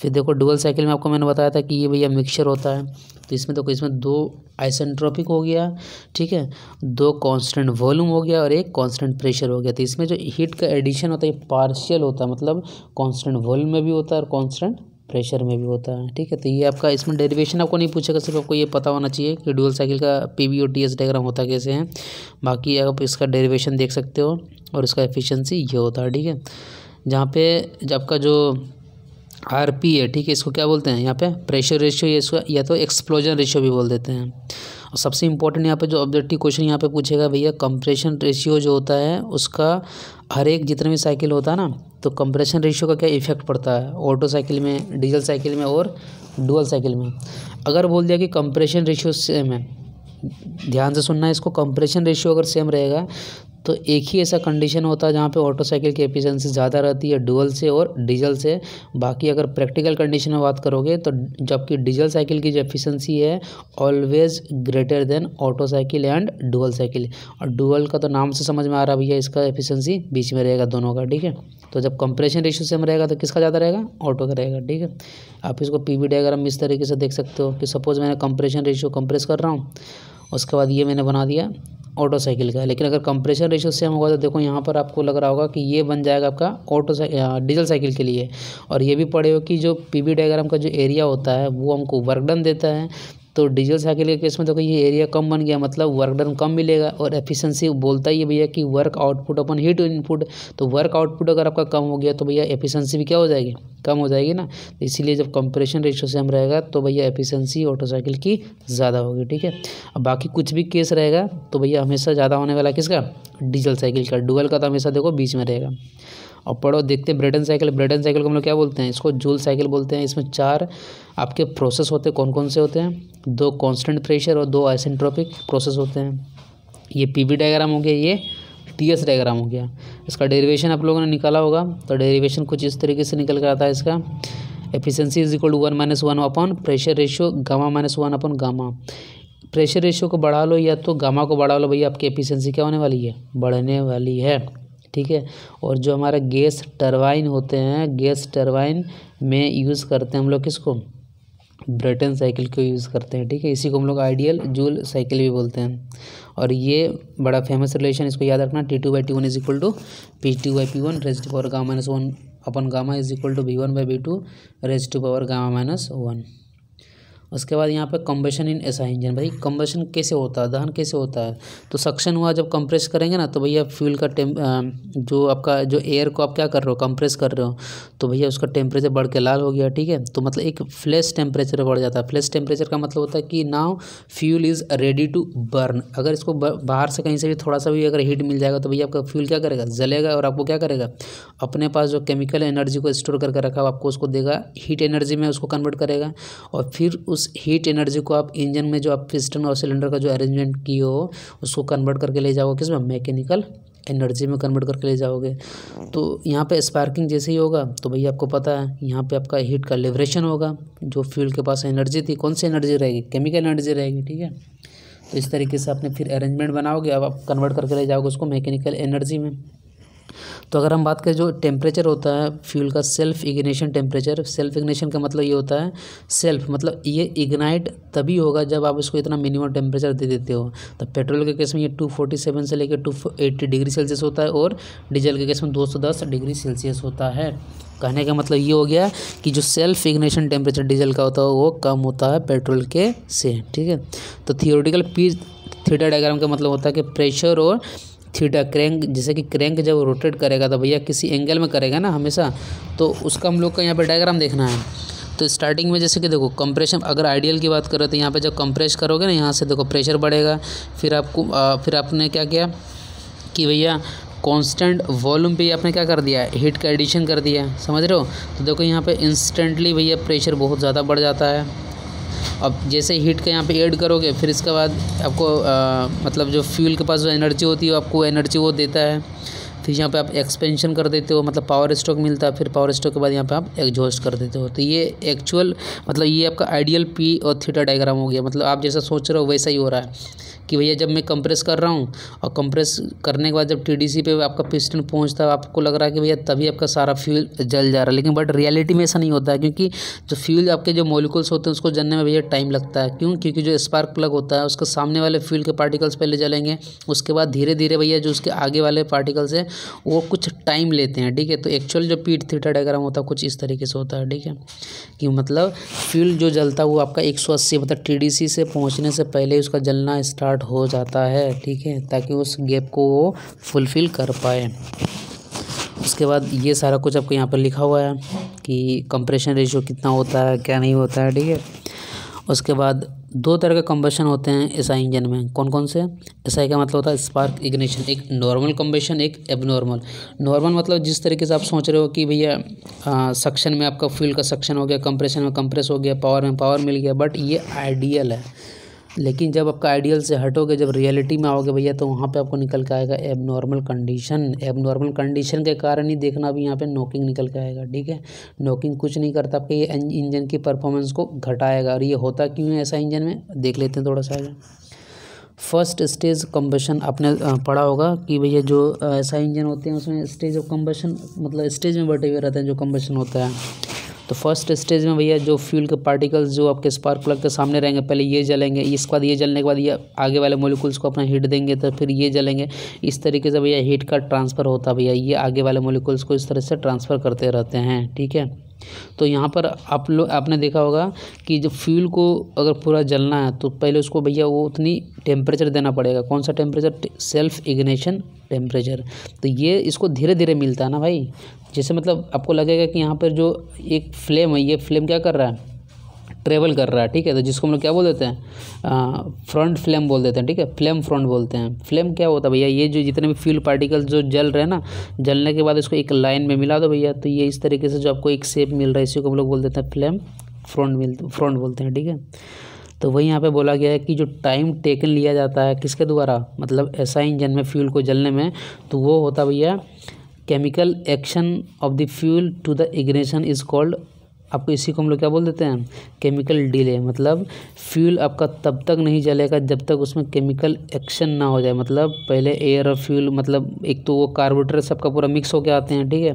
फिर देखो डुअल साइकिल में आपको मैंने बताया था कि ये भैया मिक्सचर होता है तो इसमें देखो तो इसमें दो आइसेंट्रोपिक हो गया ठीक है दो कांस्टेंट वॉल्यूम हो गया और एक कांस्टेंट प्रेशर हो गया तो इसमें जो हीट का एडिशन होता है ये पार्शियल होता है मतलब कांस्टेंट वॉल्यूम में भी होता है और कांस्टेंट प्रेशर में भी होता है ठीक है तो ये आपका इसमें डेरिवेशन आपको नहीं पूछेगा सिर्फ आपको ये पता होना चाहिए कि डुअल साइकिल का पी और टी डायग्राम होता कैसे है बाकी आप इसका डेरिवेशन देख सकते हो और इसका एफिशिएंसी ये होता है ठीक है जहाँ पे आपका जो आर पी है ठीक है इसको क्या बोलते हैं यहाँ पर प्रेशर रेशियो या इसका या तो एक्सप्लोजन रेशियो भी बोल देते हैं और सबसे इंपॉर्टेंट यहाँ पर जो ऑब्जेक्टिव क्वेश्चन यहाँ पर पूछेगा भैया कंप्रेशन रेशियो जो होता है उसका हर एक जितने भी साइकिल होता है ना तो कंप्रेशन रेशियो का क्या इफेक्ट पड़ता है ऑटो साइकिल में डीजल साइकिल में और डुअल साइकिल में अगर बोल दिया कि कंप्रेशन रेशियो सेम है ध्यान से सुनना है इसको कंप्रेशन रेशियो अगर सेम रहेगा तो एक ही ऐसा कंडीशन होता है जहाँ पे ऑटो साइकिल की एफिशिएंसी ज़्यादा रहती है डुअल से और डीजल से बाकी अगर प्रैक्टिकल कंडीशन में बात करोगे तो जबकि डीजल साइकिल की जो एफिशिएंसी है always greater than Otto cycle and dual cycle और डुअल का तो नाम से समझ में आ रहा भैया इसका एफिशिएंसी बीच में रहेगा दोनों का ठीक है तो जब कंप्रेशन रेशियो सेम रहेगा तो किसका ज़्यादा रहेगा ऑटो का रहेगा ठीक है आप इसको पी डायग्राम इस तरीके से देख सकते हो कि सपोज मैंने कंप्रेशन रेशियो कंप्रेस कर रहा हूँ उसके बाद ये मैंने बना दिया ऑटो साइकिल का लेकिन अगर कंप्रेशन रेशो सेम होगा तो देखो यहाँ पर आपको लग रहा होगा कि ये बन जाएगा आपका ऑटो डीजल साइकिल के लिए और ये भी पढ़े हो कि जो पीबी डायग्राम का जो एरिया होता है वो हमको वर्कडन देता है तो डीजल साइकिल के केस में देखो ये एरिया कम बन गया मतलब वर्क डन कम मिलेगा और एफिशिएंसी बोलता ही भैया कि work output upon heat input तो वर्क आउटपुट अगर आपका कम हो गया तो भैया एफिशिएंसी भी क्या हो जाएगी कम हो जाएगी ना तो इसीलिए जब कंप्रेशन रेशियो सेम रहेगा तो भैया एफिशिएंसी साइकिल की ज़्यादा होगी ठीक है अब बाकी कुछ भी केस रहेगा तो भैया हमेशा ज़्यादा होने वाला किसका डीजल साइकिल का डुअल का तो हमेशा देखो बीच में रहेगा और पढ़ो देखते हैं ब्रेटन साइकिल ब्रेटन साइकिल को हम लोग क्या बोलते हैं इसको जूल साइकिल बोलते हैं इसमें चार आपके प्रोसेस होते हैं कौन कौन से होते हैं दो कॉन्स्टेंट प्रेशर और दो आइसेंट्रोपिक प्रोसेस होते हैं ये पी वी डायग्राम हो गया ये टी एस डायग्राम हो गया इसका डेरिवेशन आप लोगों ने निकाला होगा तो डेरीवेशन कुछ इस तरीके से निकल कर आता है इसका efficiency is equal to one minus one upon pressure ratio gamma minus one upon gamma pressure ratio को बढ़ा लो या तो गामा को बढ़ा लो भैया आपकी एफिशेंसी क्या होने वाली है बढ़ने वाली है ठीक है और जो हमारे गैस टरबाइन होते हैं गैस टरबाइन में यूज़ करते हैं हम लोग किसको ब्रेटन साइकिल को यूज़ करते हैं ठीक है इसी को हम लोग आइडियल जूल साइकिल भी बोलते हैं और ये बड़ा फेमस रिलेशन इसको याद रखना T two by T one is equal to P two by P one raise to power gamma minus one upon gamma is equal to V one by V two raise to power gamma minus one उसके बाद यहाँ पे कंबेशन इन ऐसा इंजन भाई कम्बेशन कैसे होता है दहन कैसे होता है तो सक्शन हुआ जब कंप्रेस करेंगे ना तो भैया फ्यूल का टेम जो आपका जो एयर को आप क्या कर रहे हो कंप्रेस कर रहे हो तो भैया उसका टेम्परेचर बढ़ के लाल हो गया ठीक है तो मतलब एक फ्लैश टेम्परेचर बढ़ जाता है फ्लैश टेम्परेचर का मतलब होता है कि now fuel is ready to burn अगर इसको बाहर से कहीं से भी थोड़ा सा भी अगर हीट मिल जाएगा तो भैया आपका फ्यूल क्या करेगा जलेगा और आपको क्या करेगा अपने पास जो केमिकल एनर्जी को स्टोर करके रखा हो आपको उसको देगा हीट एनर्जी में उसको कन्वर्ट करेगा और फिर उस उस हीट एनर्जी को आप इंजन में जो आप पिस्टन और सिलेंडर का जो अरेंजमेंट किए हो उसको कन्वर्ट करके ले जाओगे किसमें मैकेनिकल एनर्जी में कन्वर्ट करके ले जाओगे तो यहाँ पे स्पार्किंग जैसे ही होगा तो भैया आपको पता है यहाँ पे आपका हीट का लिब्रेशन होगा जो फ्यूल के पास एनर्जी थी कौन सी एनर्जी रहेगी केमिकल एनर्जी रहेगी ठीक है तो इस तरीके से आपने फिर अरेंजमेंट बनाओगे अब आप कन्वर्ट करके ले जाओगे उसको मैकेनिकल एनर्जी में तो अगर हम बात करें जो टेम्परेचर होता है फ्यूल का self ignition temperature self ignition का मतलब ये होता है सेल्फ मतलब ये इग्नाइट तभी होगा जब आप इसको इतना मिनिमम टेम्परेचर दे देते हो तो पेट्रोल के केस में ये टू फोर्टी सेवन से लेकर टू एट्टी डिग्री सेल्सियस होता है और डीजल के केस में दो सौ दस डिग्री सेल्सियस होता है कहने का मतलब ये हो गया कि जो सेल्फ इग्निशन टेम्परेचर डीजल का होता है वो कम होता है पेट्रोल के से ठीक है तो थियोरिटिकल पीज थीटा डायग्राम का मतलब होता है कि प्रेशर और थीटा क्रैंक जैसे कि क्रैंक जब रोटेट करेगा तो भैया किसी एंगल में करेगा ना हमेशा तो उसका हम लोग का यहाँ पर डायग्राम देखना है तो स्टार्टिंग में जैसे कि देखो कंप्रेशन अगर आइडियल की बात करो तो यहाँ पे जब कंप्रेस करोगे ना यहाँ से देखो प्रेशर बढ़ेगा फिर आपको आ, फिर आपने क्या किया कि भैया कांस्टेंट वॉल्यूम पे आपने क्या कर दिया हीट का एडिशन कर दिया समझ रहे हो तो देखो यहाँ पे इंस्टेंटली भैया प्रेशर बहुत ज़्यादा बढ़ जाता है अब जैसे हीट का यहाँ पे ऐड करोगे फिर इसके बाद आपको आ, मतलब जो फ्यूल के पास जो एनर्जी होती है आपको एनर्जी वो देता है फिर यहाँ पे आप एक्सपेंशन कर देते हो मतलब पावर स्ट्रोक मिलता है फिर पावर स्ट्रोक के बाद यहाँ पे आप एग्जॉस्ट कर देते हो तो ये एक्चुअल मतलब ये आपका आइडियल पी और थीटा डायग्राम हो गया मतलब आप जैसा सोच रहे हो वैसा ही हो रहा है कि भैया जब मैं कंप्रेस कर रहा हूँ और कंप्रेस करने के बाद जब टी पे आपका पिस्टन पहुँचता है आपको लग रहा है कि भैया तभी आपका सारा फ्यूल जल जा रहा है लेकिन बट रियलिटी में ऐसा नहीं होता है क्योंकि जो फ्यूल आपके जो मोलिकुल्स होते हैं उसको जलने में भैया टाइम लगता है क्यों क्योंकि जो स्पार्क प्लग होता है उसके सामने वाले फ्यूल के पार्टिकल्स पहले जलेंगे उसके बाद धीरे धीरे भैया जो उसके आगे वाले पार्टिकल्स हैं वो कुछ टाइम लेते हैं ठीक है तो एक्चुअल जो पीठ थीटा डायग्राम होता है कुछ इस तरीके से होता है ठीक है कि मतलब फ्यूल जो जलता है वो आपका एक सौ अस्सी मतलब टी से पहुँचने से पहले उसका जलना स्टार्ट स्टार्ट हो जाता है ठीक है ताकि उस गैप को वो फुलफ़िल कर पाए उसके बाद ये सारा कुछ आपको यहाँ पर लिखा हुआ है कि कंप्रेशन रेशियो कितना होता है क्या नहीं होता है ठीक है उसके बाद दो तरह के कंबेशन होते हैं एसआई इंजन में कौन कौन से एसआई का मतलब होता है स्पार्क इग्निशन एक नॉर्मल कंबेशन एक एबनॉर्मल नॉर्मल मतलब जिस तरीके से आप सोच रहे हो कि भैया सक्शन में आपका फ्यूल का सक्शन हो गया कंप्रेशन में कंप्रेस हो गया पावर में पावर मिल गया बट ये आइडियल है लेकिन जब आपका आइडियल से हटोगे जब रियलिटी में आओगे भैया तो वहाँ पे आपको निकल के आएगा abnormal condition abnormal condition के कारण ही देखना भी यहाँ पे नॉकिंग निकल के आएगा ठीक है नॉकिंग कुछ नहीं करता आपके ये इंजन की परफॉर्मेंस को घटाएगा और ये होता क्यों है ऐसा इंजन में देख लेते हैं थोड़ा सा फर्स्ट स्टेज कम्बशन आपने पढ़ा होगा कि भैया जो ऐसा इंजन होते हैं उसमें स्टेज ऑफ कम्बशन मतलब स्टेज में बटे हुए रहते हैं जो कम्बशन होता है तो फर्स्ट स्टेज में भैया जो फ्यूल के पार्टिकल्स जो आपके स्पार्क प्लग के सामने रहेंगे पहले ये जलेंगे इसके बाद ये जलने के बाद ये आगे वाले मोलिकुल्स को अपना हीट देंगे तो फिर ये जलेंगे इस तरीके से भैया हीट का ट्रांसफ़र होता है भैया ये आगे वाले मोलिकुल्स को इस तरह से ट्रांसफ़र करते रहते हैं ठीक है तो यहाँ पर आप लोग आपने देखा होगा कि जब फ्यूल को अगर पूरा जलना है तो पहले उसको भैया वो उतनी टेम्परेचर देना पड़ेगा कौन सा टेम्परेचर सेल्फ इग्नेशन टेम्परेचर तो ये इसको धीरे धीरे मिलता है ना भाई जैसे मतलब आपको लगेगा कि यहाँ पर जो एक फ्लेम है ये फ्लेम क्या कर रहा है ट्रेवल कर रहा है ठीक है तो जिसको हम लोग क्या बोल देते हैं फ्रंट फ्लेम बोल देते हैं ठीक है फ्लेम फ्रंट बोलते हैं फ्लेम क्या होता है भैया ये जो जितने भी फ्यूल पार्टिकल जो जल रहे हैं ना जलने के बाद इसको एक लाइन में मिला दो भैया तो ये इस तरीके से जो आपको एक सेप मिल रहा है इसी को हम लोग बोल देते हैं फ्लेम फ्रंट मिल फ्रंट बोलते हैं ठीक है तो वही यहाँ पे बोला गया है कि जो टाइम टेकन लिया जाता है किसके द्वारा मतलब ऐसा इंजन में फ्यूल को जलने में तो वो होता भैया chemical action of the fuel to the ignition is called आपको इसी को हम लोग क्या बोल देते हैं केमिकल डिले मतलब फ्यूल आपका तब तक नहीं जलेगा जब तक उसमें केमिकल एक्शन ना हो जाए मतलब पहले एयर और फ्यूल मतलब एक तो वो कार्बोरेटर सबका पूरा मिक्स होकर आते हैं ठीक है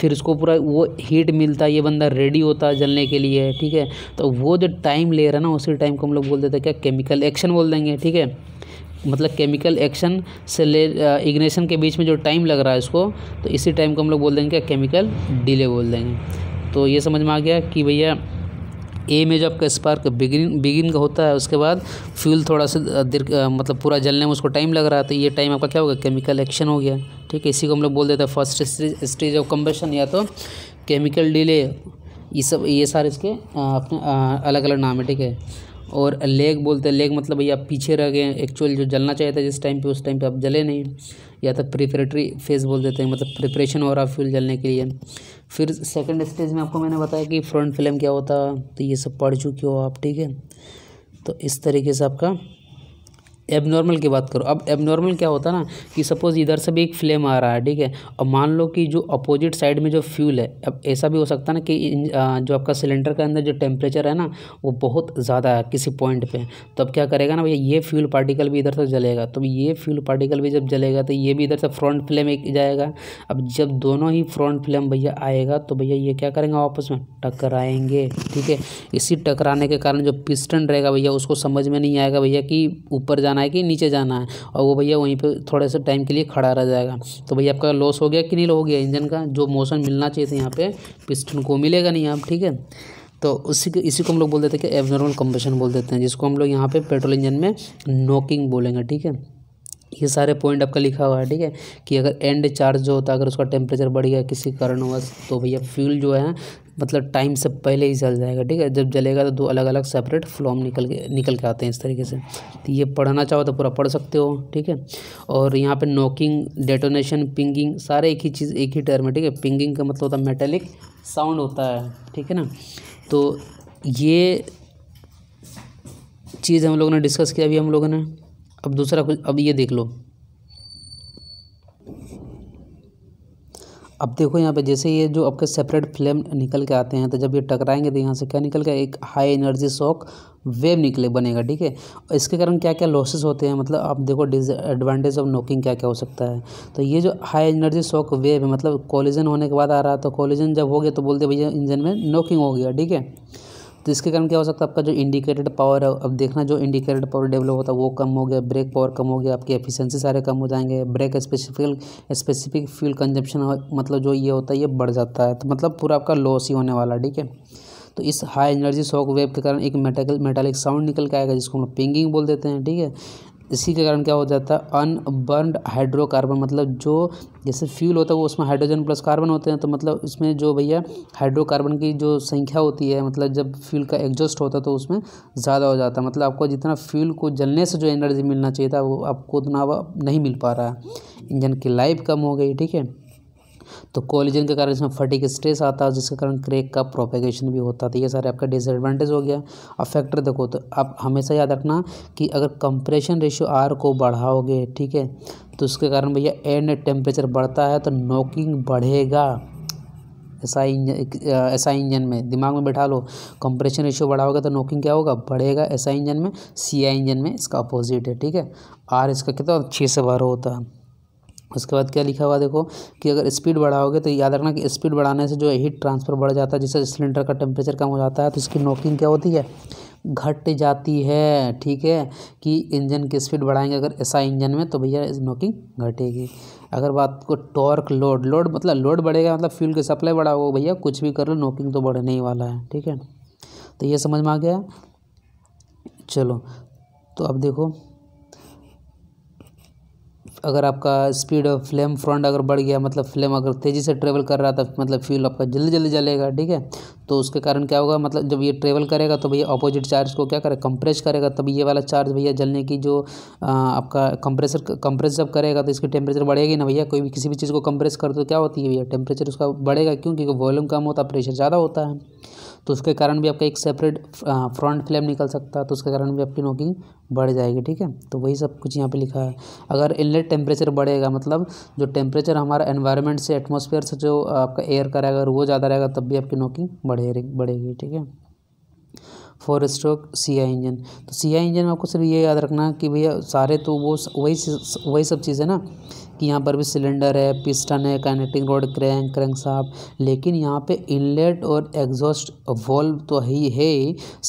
फिर उसको पूरा वो हीट मिलता है ये बंदा रेडी होता है जलने के लिए ठीक है तो वो जो टाइम ले रहा है ना उसी टाइम को हम लोग बोल देते हैं क्या केमिकल एक्शन बोल देंगे ठीक है मतलब केमिकल एक्शन से ले इग्नेशन के बीच में जो टाइम लग रहा है इसको तो इसी टाइम को हम लोग बोल देंगे क्या केमिकल डिले बोल देंगे तो ये समझ में आ गया कि भैया ए में जो आपका स्पार्क बिगिन बिगिन का होता है उसके बाद फ्यूल थोड़ा सा देर मतलब पूरा जलने में उसको टाइम लग रहा है तो ये टाइम आपका क्या होगा केमिकल एक्शन हो गया ठीक है इसी को हम लोग बोल देते हैं फर्स्ट स्टेज ऑफ कम्बेशन या तो केमिकल डिले ये सब ये सारे इसके अपने अलग अलग नाम है ठीक है और लेग बोलते हैं लेग मतलब भैया पीछे रह गए एक्चुअल जो जलना चाहिए था जिस टाइम पे उस टाइम पे आप जले नहीं या तो प्रिपरेटरी फेज़ बोल देते हैं मतलब प्रिपरेशन हो रहा फ्यूल जलने के लिए फिर सेकेंड स्टेज में आपको मैंने बताया कि फ्रंट फिल्म क्या होता तो ये सब पढ़ चुके हो आप ठीक है तो इस तरीके से आपका एबनॉर्मल की बात करो अब एबनॉर्मल क्या होता है ना कि सपोज़ इधर से भी एक फ्लेम आ रहा है ठीक है और मान लो कि जो अपोजिट साइड में जो फ्यूल है अब ऐसा भी हो सकता है ना कि जो आपका सिलेंडर के अंदर जो टेम्परेचर है ना वो बहुत ज़्यादा है किसी पॉइंट पे तो अब क्या करेगा ना भैया ये फ्यूल पार्टिकल भी इधर से जलेगा तो ये फ्यूल पार्टिकल भी जब जलेगा तो ये भी इधर से फ्रंट फ्लेम एक जाएगा अब जब दोनों ही फ्रंट फ्लेम भैया आएगा तो भैया ये क्या करेंगे आपस में टकराएंगे ठीक है इसी टकराने के कारण जो पिस्टन रहेगा भैया उसको समझ में नहीं आएगा भैया कि ऊपर जाना जाना है कि नीचे जाना है और वो भैया वहीं पर थोड़े से टाइम के लिए खड़ा रह जाएगा तो भैया आपका लॉस हो गया कि नहीं हो गया इंजन का जो मोशन मिलना चाहिए था यहाँ पर पिस्टन को मिलेगा नहीं आप ठीक है तो उसी के इसी को हम लोग बोल देते हैं कि एबनॉर्मल कंबशन बोल देते हैं जिसको हम लोग यहाँ पे पेट्रोल इंजन में नोकिंग बोलेंगे ठीक है ये सारे पॉइंट आपका लिखा हुआ है ठीक है कि अगर एंड चार्ज जो होता है अगर उसका टेम्परेचर बढ़ गया किसी कारणवश तो भैया फ्यूल जो है मतलब टाइम से पहले ही जल जाएगा ठीक है जब जलेगा तो दो अलग अलग सेपरेट फ्लॉम निकल के निकल के आते हैं इस तरीके से तो ये पढ़ना चाहो तो पूरा पढ़ सकते हो ठीक है और यहाँ पे नोकिंग डेटोनेशन पिंगिंग सारे एक ही चीज़ एक ही टर्म है ठीक है पिंगिंग का मतलब होता है मेटेलिक साउंड होता है ठीक है ना तो ये चीज़ हम लोगों ने डिस्कस किया अभी हम लोगों ने अब दूसरा कुछ अब ये देख लो अब देखो यहाँ पे जैसे ये जो आपके सेपरेट फ्लेम निकल के आते हैं तो जब ये टकराएंगे तो यहाँ से क्या निकल गया एक हाई एनर्जी शॉक वेव निकले बनेगा ठीक है और इसके कारण क्या क्या लॉसेस होते हैं मतलब आप देखो एडवांटेज ऑफ नोकिंग क्या क्या हो सकता है तो ये जो हाई एनर्जी शॉक वेव है मतलब कॉलिजन होने के बाद आ रहा है तो कॉलिजन जब हो गया तो बोलते भैया इंजन में नोकिंग हो गया ठीक है तो इसके कारण क्या हो सकता है आपका जो इंडिकेटेड पावर है अब देखना जो इंडिकेटेड पावर डेवलप होता है वो कम हो गया ब्रेक पावर कम हो गया आपकी एफिशिएंसी सारे कम हो जाएंगे brake specific specific fuel consumption मतलब जो ये होता है ये बढ़ जाता है तो मतलब पूरा आपका लॉस ही होने वाला है ठीक है तो इस हाई एनर्जी शॉक वेव के कारण एक मेटेकल मेटालिक साउंड निकल के आएगा जिसको हम लोग पिंगिंग बोल देते हैं ठीक है इसी के कारण क्या हो जाता है अनबर्नड हाइड्रोकार्बन मतलब जो जैसे फ्यूल होता है वो उसमें हाइड्रोजन प्लस कार्बन होते हैं तो मतलब इसमें जो भैया हाइड्रोकार्बन की जो संख्या होती है मतलब जब फ्यूल का एग्जॉस्ट होता है तो उसमें ज़्यादा हो जाता है मतलब आपको जितना फ्यूल को जलने से जो एनर्जी मिलना चाहिए था वो आपको उतना नहीं मिल पा रहा है इंजन की लाइफ कम हो गई ठीक है तो कोलिजन के कारण इसमें फटिक स्ट्रेस आता है जिसके कारण क्रेक का प्रोपेगेशन भी होता था तो ये सारे आपका डिसएडवांटेज हो गया अब फैक्टर देखो तो आप हमेशा याद रखना कि अगर कंप्रेशन रेशियो आर को बढ़ाओगे ठीक है तो उसके कारण भैया एंड टेम्परेचर बढ़ता है तो नोकिंग बढ़ेगा ऐसा इंजन ऐसा इंजन में दिमाग में बैठा लो कंप्रेशन रेशियो बढ़ाओगे तो नोकिंग क्या होगा बढ़ेगा ऐसा इंजन में सी इंजन में इसका अपोजिट है ठीक है आर इसका कितना छः से बारह होता है उसके बाद क्या लिखा हुआ देखो कि अगर स्पीड बढ़ाओगे तो याद रखना कि स्पीड बढ़ाने से जो हीट ट्रांसफर बढ़ जाता है जिससे सिलेंडर का टेम्परेचर कम हो जाता है तो इसकी नॉकिंग क्या होती है घट जाती है ठीक है कि इंजन की स्पीड बढ़ाएंगे अगर ऐसा इंजन में तो भैया नॉकिंग घटेगी अगर बात को टॉर्क लोड लोड मतलब लोड बढ़ेगा मतलब फ्यूल की सप्लाई बढ़ा होगा भैया कुछ भी कर लो नॉकिंग तो बढ़ने ही वाला है ठीक है तो ये समझ में आ गया चलो तो अब देखो अगर आपका स्पीड ऑफ फ्लेम फ्रंट अगर बढ़ गया मतलब फ्लेम अगर तेज़ी से ट्रेवल कर रहा था मतलब फ्यूल आपका जल्दी जल्दी जलेगा ठीक है तो उसके कारण क्या होगा मतलब जब ये ट्रेवल करेगा तो भैया अपोजिट चार्ज को क्या करेगा कंप्रेस करेगा तब ये वाला चार्ज भैया जलने की जो आ, आपका कंप्रेसर कंप्रेस जब करेगा तो इसकी टेम्परेचर बढ़ेगी ना भैया कोई भी किसी भी चीज़ को कंप्रेस कर तो क्या होती है भैया टेम्परेचर उसका बढ़ेगा क्योंकि वॉल्यूम कम होता प्रेशर ज़्यादा होता है तो उसके कारण भी आपका एक सेपरेट फ्रंट फ्लेम निकल सकता है तो उसके कारण भी आपकी नोकिंग बढ़ जाएगी ठीक है तो वही सब कुछ यहाँ पे लिखा है अगर इनलेट टेम्परेचर बढ़ेगा मतलब जो टेम्परेचर हमारा एनवायरनमेंट से एटमोसफेयर से जो आपका एयर का रहेगा वो ज़्यादा रहेगा तब भी आपकी नोकिंग बढ़ेगी बढ़ेगी ठीक है four stroke C I engine तो सी आई इंजन में आपको सिर्फ ये याद रखना कि भैया सारे तो वो वही वही सब चीज़ें ना कि यहाँ पर भी सिलेंडर है पिस्टन है कनेक्टिंग रोड क्रैंक क्रैंक साफ लेकिन यहाँ पे इनलेट और एग्जॉस्ट वॉल्व तो है ही है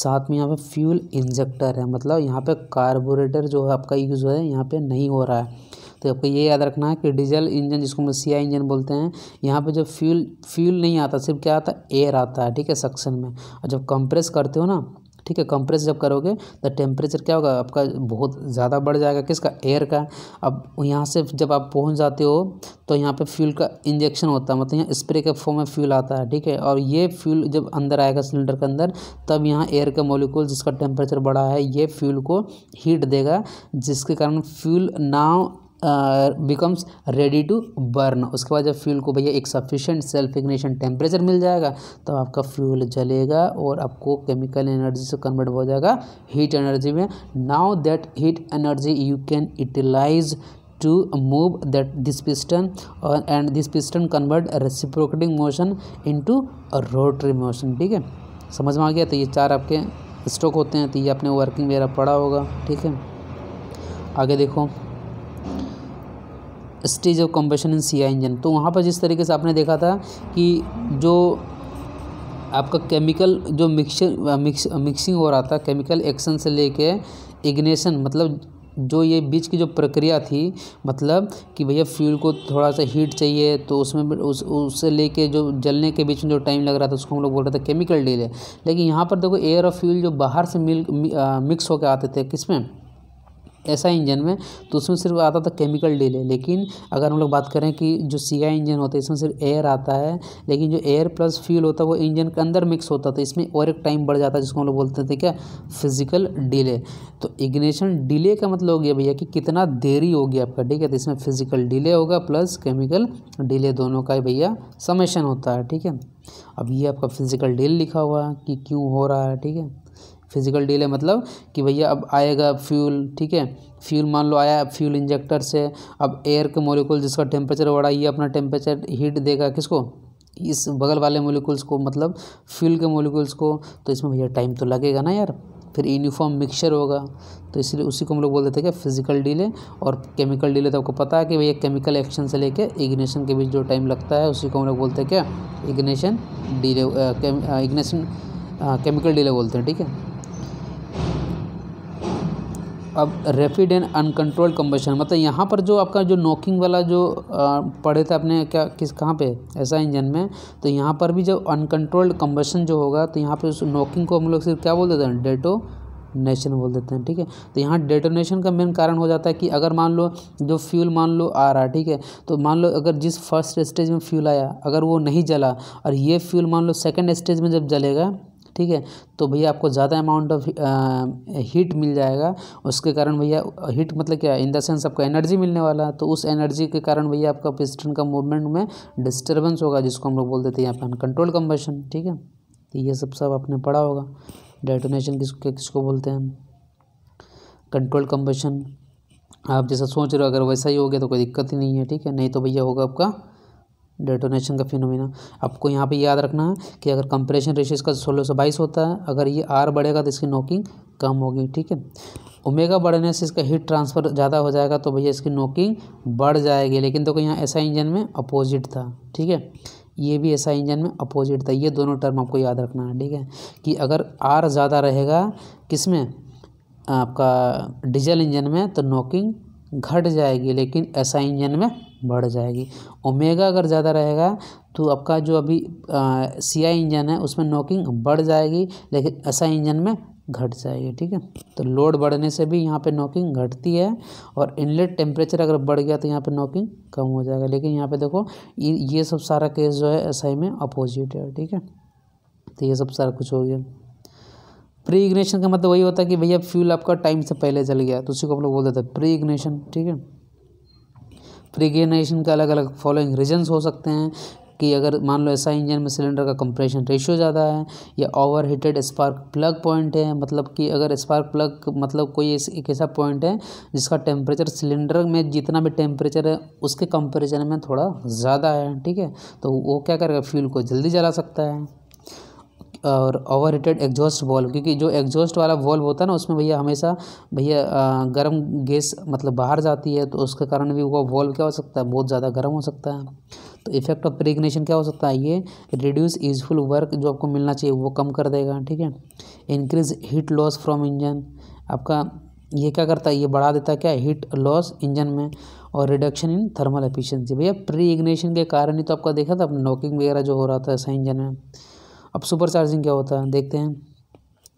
साथ में यहाँ पे फ्यूल इंजेक्टर है मतलब यहाँ पे कार्बोरेटर जो है आपका यूज़ है यहाँ पे नहीं हो रहा है तो आपको ये याद रखना है कि डीजल इंजन जिसको हम सी इंजन बोलते हैं यहाँ पे जब फ्यूल फ्यूल नहीं आता सिर्फ क्या आता एयर आता है ठीक है सक्शन में और जब कंप्रेस करते हो ना ठीक है कंप्रेस जब करोगे तो टेम्परेचर क्या होगा आपका बहुत ज़्यादा बढ़ जाएगा किसका एयर का अब यहाँ से जब आप पहुँच जाते हो तो यहाँ पे फ्यूल का इंजेक्शन होता है मतलब यहाँ स्प्रे के फॉर्म में फ्यूल आता है ठीक है और ये फ्यूल जब अंदर आएगा सिलेंडर के अंदर तब यहाँ एयर का मोलिकूल जिसका टेम्परेचर बढ़ा है ये फ्यूल को हीट देगा जिसके कारण fuel now becomes ready to burn उसके बाद जब फ्यूल को भैया एक सफिशेंट सेल्फ इग्निशन टेम्परेचर मिल जाएगा तब तो आपका फ्यूल जलेगा और आपको केमिकल एनर्जी से कन्वर्ट हो जाएगा हीट एनर्जी में now that heat energy you can utilise to move that this piston and this piston convert reciprocating motion into rotary motion ठीक है समझ में आ गया तो ये चार आपके स्ट्रोक होते हैं तो ये अपने वर्किंग वगैरह पड़ा होगा ठीक है आगे देखो stage of combustion in C engine तो वहाँ पर जिस तरीके से आपने देखा था कि जो आपका केमिकल जो मिक्सर मिक्स मिक्सिंग हो रहा था केमिकल एक्शन से लेके इग्नेशन मतलब जो ये बीच की जो प्रक्रिया थी मतलब कि भैया फ्यूल को थोड़ा सा हीट चाहिए तो उसमें उस उससे लेके जो जलने के बीच में जो टाइम लग रहा था उसको हम लोग बोल रहे थे केमिकल डीले लेकिन यहाँ पर देखो एयर और फ्यूल जो बाहर से मिल मिक्स होकर आते थे किस में ऐसा इंजन में तो उसमें सिर्फ आता था केमिकल डीले लेकिन अगर हम लोग बात करें कि जो सी आई इंजन होता है इसमें सिर्फ एयर आता है लेकिन जो एयर प्लस फ्यूल होता है वो इंजन के अंदर मिक्स होता था इसमें और एक टाइम बढ़ जाता है जिसको हम लोग बोलते थे क्या फिजिकल डिले तो इग्निशन डिले का मतलब हो गया भैया कि कितना देरी होगी आपका ठीक है तो इसमें फिजिकल डिले होगा प्लस केमिकल डिले दोनों का भैया समेशन होता है ठीक है अब ये आपका फिजिकल डील लिखा हुआ है कि क्यों हो रहा है ठीक है फिज़िकल डिले मतलब कि भैया अब आएगा फ्यूल ठीक है फ्यूल मान लो आया फ्यूल इंजेक्टर से अब एयर के मोलिकुल जिसका टेम्परेचर बढ़ा ये अपना टेम्परेचर हीट देगा किसको इस बगल वाले मोलिकुल्स को मतलब फ्यूल के मोलिकुल्स को तो इसमें भैया टाइम तो लगेगा ना यार फिर यूनिफॉर्म मिक्सचर होगा तो इसलिए उसी को हम लोग बोल देते कि फिज़िकल डीले और केमिकल डीले तो आपको पता है कि भैया केमिकल एक्शन से लेके इग्नेशन के बीच जो टाइम लगता है उसी को हम लोग बोलते हैं क्या ignition delay ignition chemical delay बोलते हैं ठीक है अब रैपिड एंड अनकंट्रोल कम्बशन मतलब यहाँ पर जो आपका जो नॉकिंग वाला जो पड़े पढ़े थे आपने क्या किस कहाँ पे ऐसा इंजन में तो यहाँ पर भी जब अनकंट्रोल्ड कम्बशन जो होगा तो यहाँ पे उस नॉकिंग को हम लोग सिर्फ क्या बोल देते हैं डेटो नेशन बोल देते हैं ठीक है तो यहाँ डेटोनेशन का मेन कारण हो जाता है कि अगर मान लो जो फ्यूल मान लो आ रहा है ठीक है तो मान लो अगर जिस फर्स्ट स्टेज में फ्यूल आया अगर वो नहीं जला और ये फ्यूल मान लो सेकेंड स्टेज में जब जलेगा ठीक है तो भैया आपको ज़्यादा अमाउंट ऑफ हीट मिल जाएगा उसके कारण भैया हीट मतलब क्या इन द सेंस आपको एनर्जी मिलने वाला है तो उस एनर्जी के कारण भैया आपका पिस्टन का मूवमेंट में डिस्टर्बेंस होगा जिसको हम लोग बोल देते हैं यहाँ पर अनकंट्रोल कम्बेशन ठीक है तो ये सब सब आपने पढ़ा होगा डेटोनेशन किस किसको बोलते हैं कंट्रोल कम्बेशन आप जैसा सोच रहे हो अगर वैसा ही हो गया तो कोई दिक्कत ही नहीं है ठीक है नहीं तो भैया होगा आपका डेटोनेशन का फिनोमिना आपको यहाँ पे याद रखना है कि अगर कंप्रेशन रेशियो का सोलह सौ बाईस होता है अगर ये आर बढ़ेगा तो इसकी नोकिंग कम होगी ठीक है ओमेगा बढ़ने से इसका हीट ट्रांसफ़र ज़्यादा हो जाएगा तो भैया इसकी नोकिंग बढ़ जाएगी लेकिन देखो तो यहाँ ऐसा इंजन में अपोजिट था ठीक है ये भी ऐसा इंजन में अपोजिट था ये दोनों टर्म आपको याद रखना है ठीक है कि अगर आर ज़्यादा रहेगा किस में आपका डीजल इंजन में तो नोकिंग घट जाएगी लेकिन ऐसा इंजन में बढ़ जाएगी ओमेगा अगर ज़्यादा रहेगा तो आपका जो अभी सी आई इंजन है उसमें नोकिंग बढ़ जाएगी लेकिन ऐसा इंजन में घट जाएगी ठीक है तो लोड बढ़ने से भी यहाँ पे नोकिंग घटती है और इनलेट टेम्परेचर अगर बढ़ गया तो यहाँ पे नोकिंग कम हो जाएगा लेकिन यहाँ पे देखो ये सब सारा केस जो है एसआई में अपोजिट है ठीक है तो ये सब सारा कुछ हो गया प्री इग्नेशन का मतलब वही होता है कि भैया फ्यूल आपका टाइम से पहले चल गया तो उसी को हम लोग बोल देते हैं प्री इग्नेशन ठीक है प्री इग्नेशन के अलग अलग फॉलोइंग रीजन्स हो सकते हैं कि अगर मान लो ऐसा इंजन में सिलेंडर का कंप्रेशन रेशियो ज़्यादा है या over heated spark plug point है मतलब कि अगर स्पार्क प्लग मतलब कोई एक ऐसा पॉइंट है जिसका टेम्परेचर सिलेंडर में जितना भी टेम्परेचर है उसके कंपेरिजन में थोड़ा ज़्यादा है ठीक है तो वो क्या करेगा फ्यूल को जल्दी जला सकता है और ओवर हीटेड एग्जॉस्ट वॉल्व क्योंकि जो एग्जॉस्ट वाला वॉल्व होता है ना उसमें भैया हमेशा भैया गर्म गैस मतलब बाहर जाती है तो उसके कारण भी वो वॉल्व क्या हो सकता है बहुत ज़्यादा गर्म हो सकता है तो इफेक्ट ऑफ प्रेगनेशन क्या हो सकता है ये रिड्यूस यूजफुल वर्क जो आपको मिलना चाहिए वो कम कर देगा ठीक है increase heat loss from engine आपका ये क्या करता है ये बढ़ा देता है क्या हीट लॉस इंजन में और रिडक्शन इन थर्मल एफिशिएंसी भैया प्री इग्नेशन के कारण ही तो आपका देखा था नॉकिंग वगैरह जो हो रहा था ऐसा इंजन में अब सुपर चार्जिंग क्या होता है देखते हैं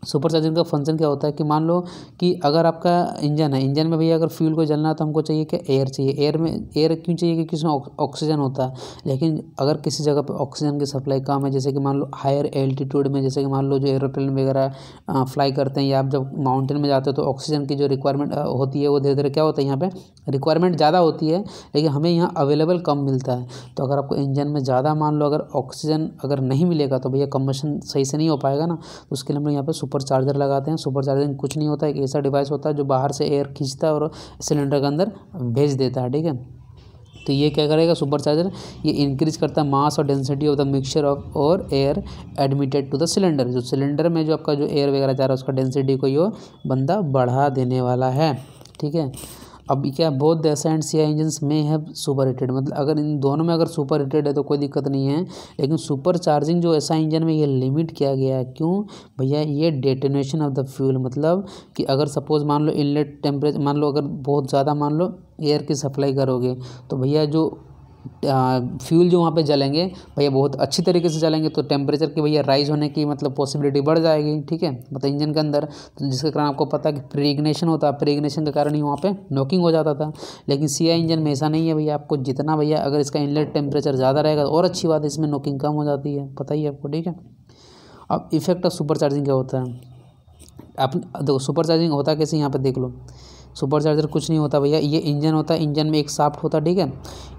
सुपर चार्जिंग का फंक्शन क्या होता है कि मान लो कि अगर आपका इंजन है इंजन में भैया अगर फ्यूल को जलना है तो हमको चाहिए कि एयर चाहिए एयर में एयर क्यों चाहिए क्योंकि उसमें ऑक्सीजन होता है लेकिन अगर किसी जगह पर ऑक्सीजन की सप्लाई कम है जैसे कि मान लो हायर एल्टीट्यूड में जैसे कि मान लो जो एरोप्लेन वगैरह फ्लाई करते हैं या आप जब माउंटेन में जाते हो तो ऑक्सीजन की जो रिक्वायरमेंट होती है वो धीरे धीरे क्या होता है यहाँ पर रिक्वायरमेंट ज़्यादा होती है लेकिन हमें यहाँ अवेलेबल कम मिलता है तो अगर आपको इंजन में ज़्यादा मान लो अगर ऑक्सीजन अगर नहीं मिलेगा तो भैया कम्बशन सही से नहीं हो पाएगा ना तो उसके लिए हम लोग यहाँ पर सुपर चार्जर लगाते हैं सुपर चार्जिंग कुछ नहीं होता एक ऐसा डिवाइस होता है जो बाहर से एयर खींचता है और सिलेंडर के अंदर भेज देता है ठीक है तो ये क्या करेगा सुपर चार्जर ये इंक्रीज करता है मास और density of the mixture of और air admitted to the cylinder जो सिलेंडर में जो आपका जो एयर वगैरह जा रहा है उसका डेंसिटी को ये बंदा बढ़ा देने वाला है ठीक है अब क्या both the and C I engines में है सुपर हीटेड मतलब अगर इन दोनों में अगर सुपर हीटेड है तो कोई दिक्कत नहीं है लेकिन सुपर चार्जिंग जो ऐसा इंजन में ये लिमिट किया गया है क्यों भैया ये डेटोनेशन ऑफ द फ्यूल मतलब कि अगर सपोज मान लो इनलेट टेम्परेचर मान लो अगर बहुत ज़्यादा मान लो एयर की सप्लाई करोगे तो भैया जो फ्यूल जो वहाँ पे जलेंगे भैया बहुत अच्छी तरीके से जलेंगे तो टेम्परेचर की भैया राइज होने की मतलब पॉसिबिलिटी बढ़ जाएगी ठीक है मतलब इंजन के अंदर तो जिसके कारण आपको पता है कि प्रीग्नेशन होता है प्रीग्नेशन के कारण ही वहाँ पे नोकिंग हो जाता था लेकिन सी इंजन में ऐसा नहीं है भैया आपको जितना भैया अगर इसका इनलेट टेम्परेचर ज़्यादा रहेगा तो और अच्छी बात है इसमें नोकिंग कम हो जाती है पता ही आपको ठीक है अब इफेक्ट ऑफ सुपर चार्जिंग क्या होता है आप देखो सुपर चार्जिंग होता कैसे यहाँ पर देख लो सुपर चार्जर कुछ नहीं होता भैया ये इंजन होता है इंजन में एक साफ्ट होता है ठीक है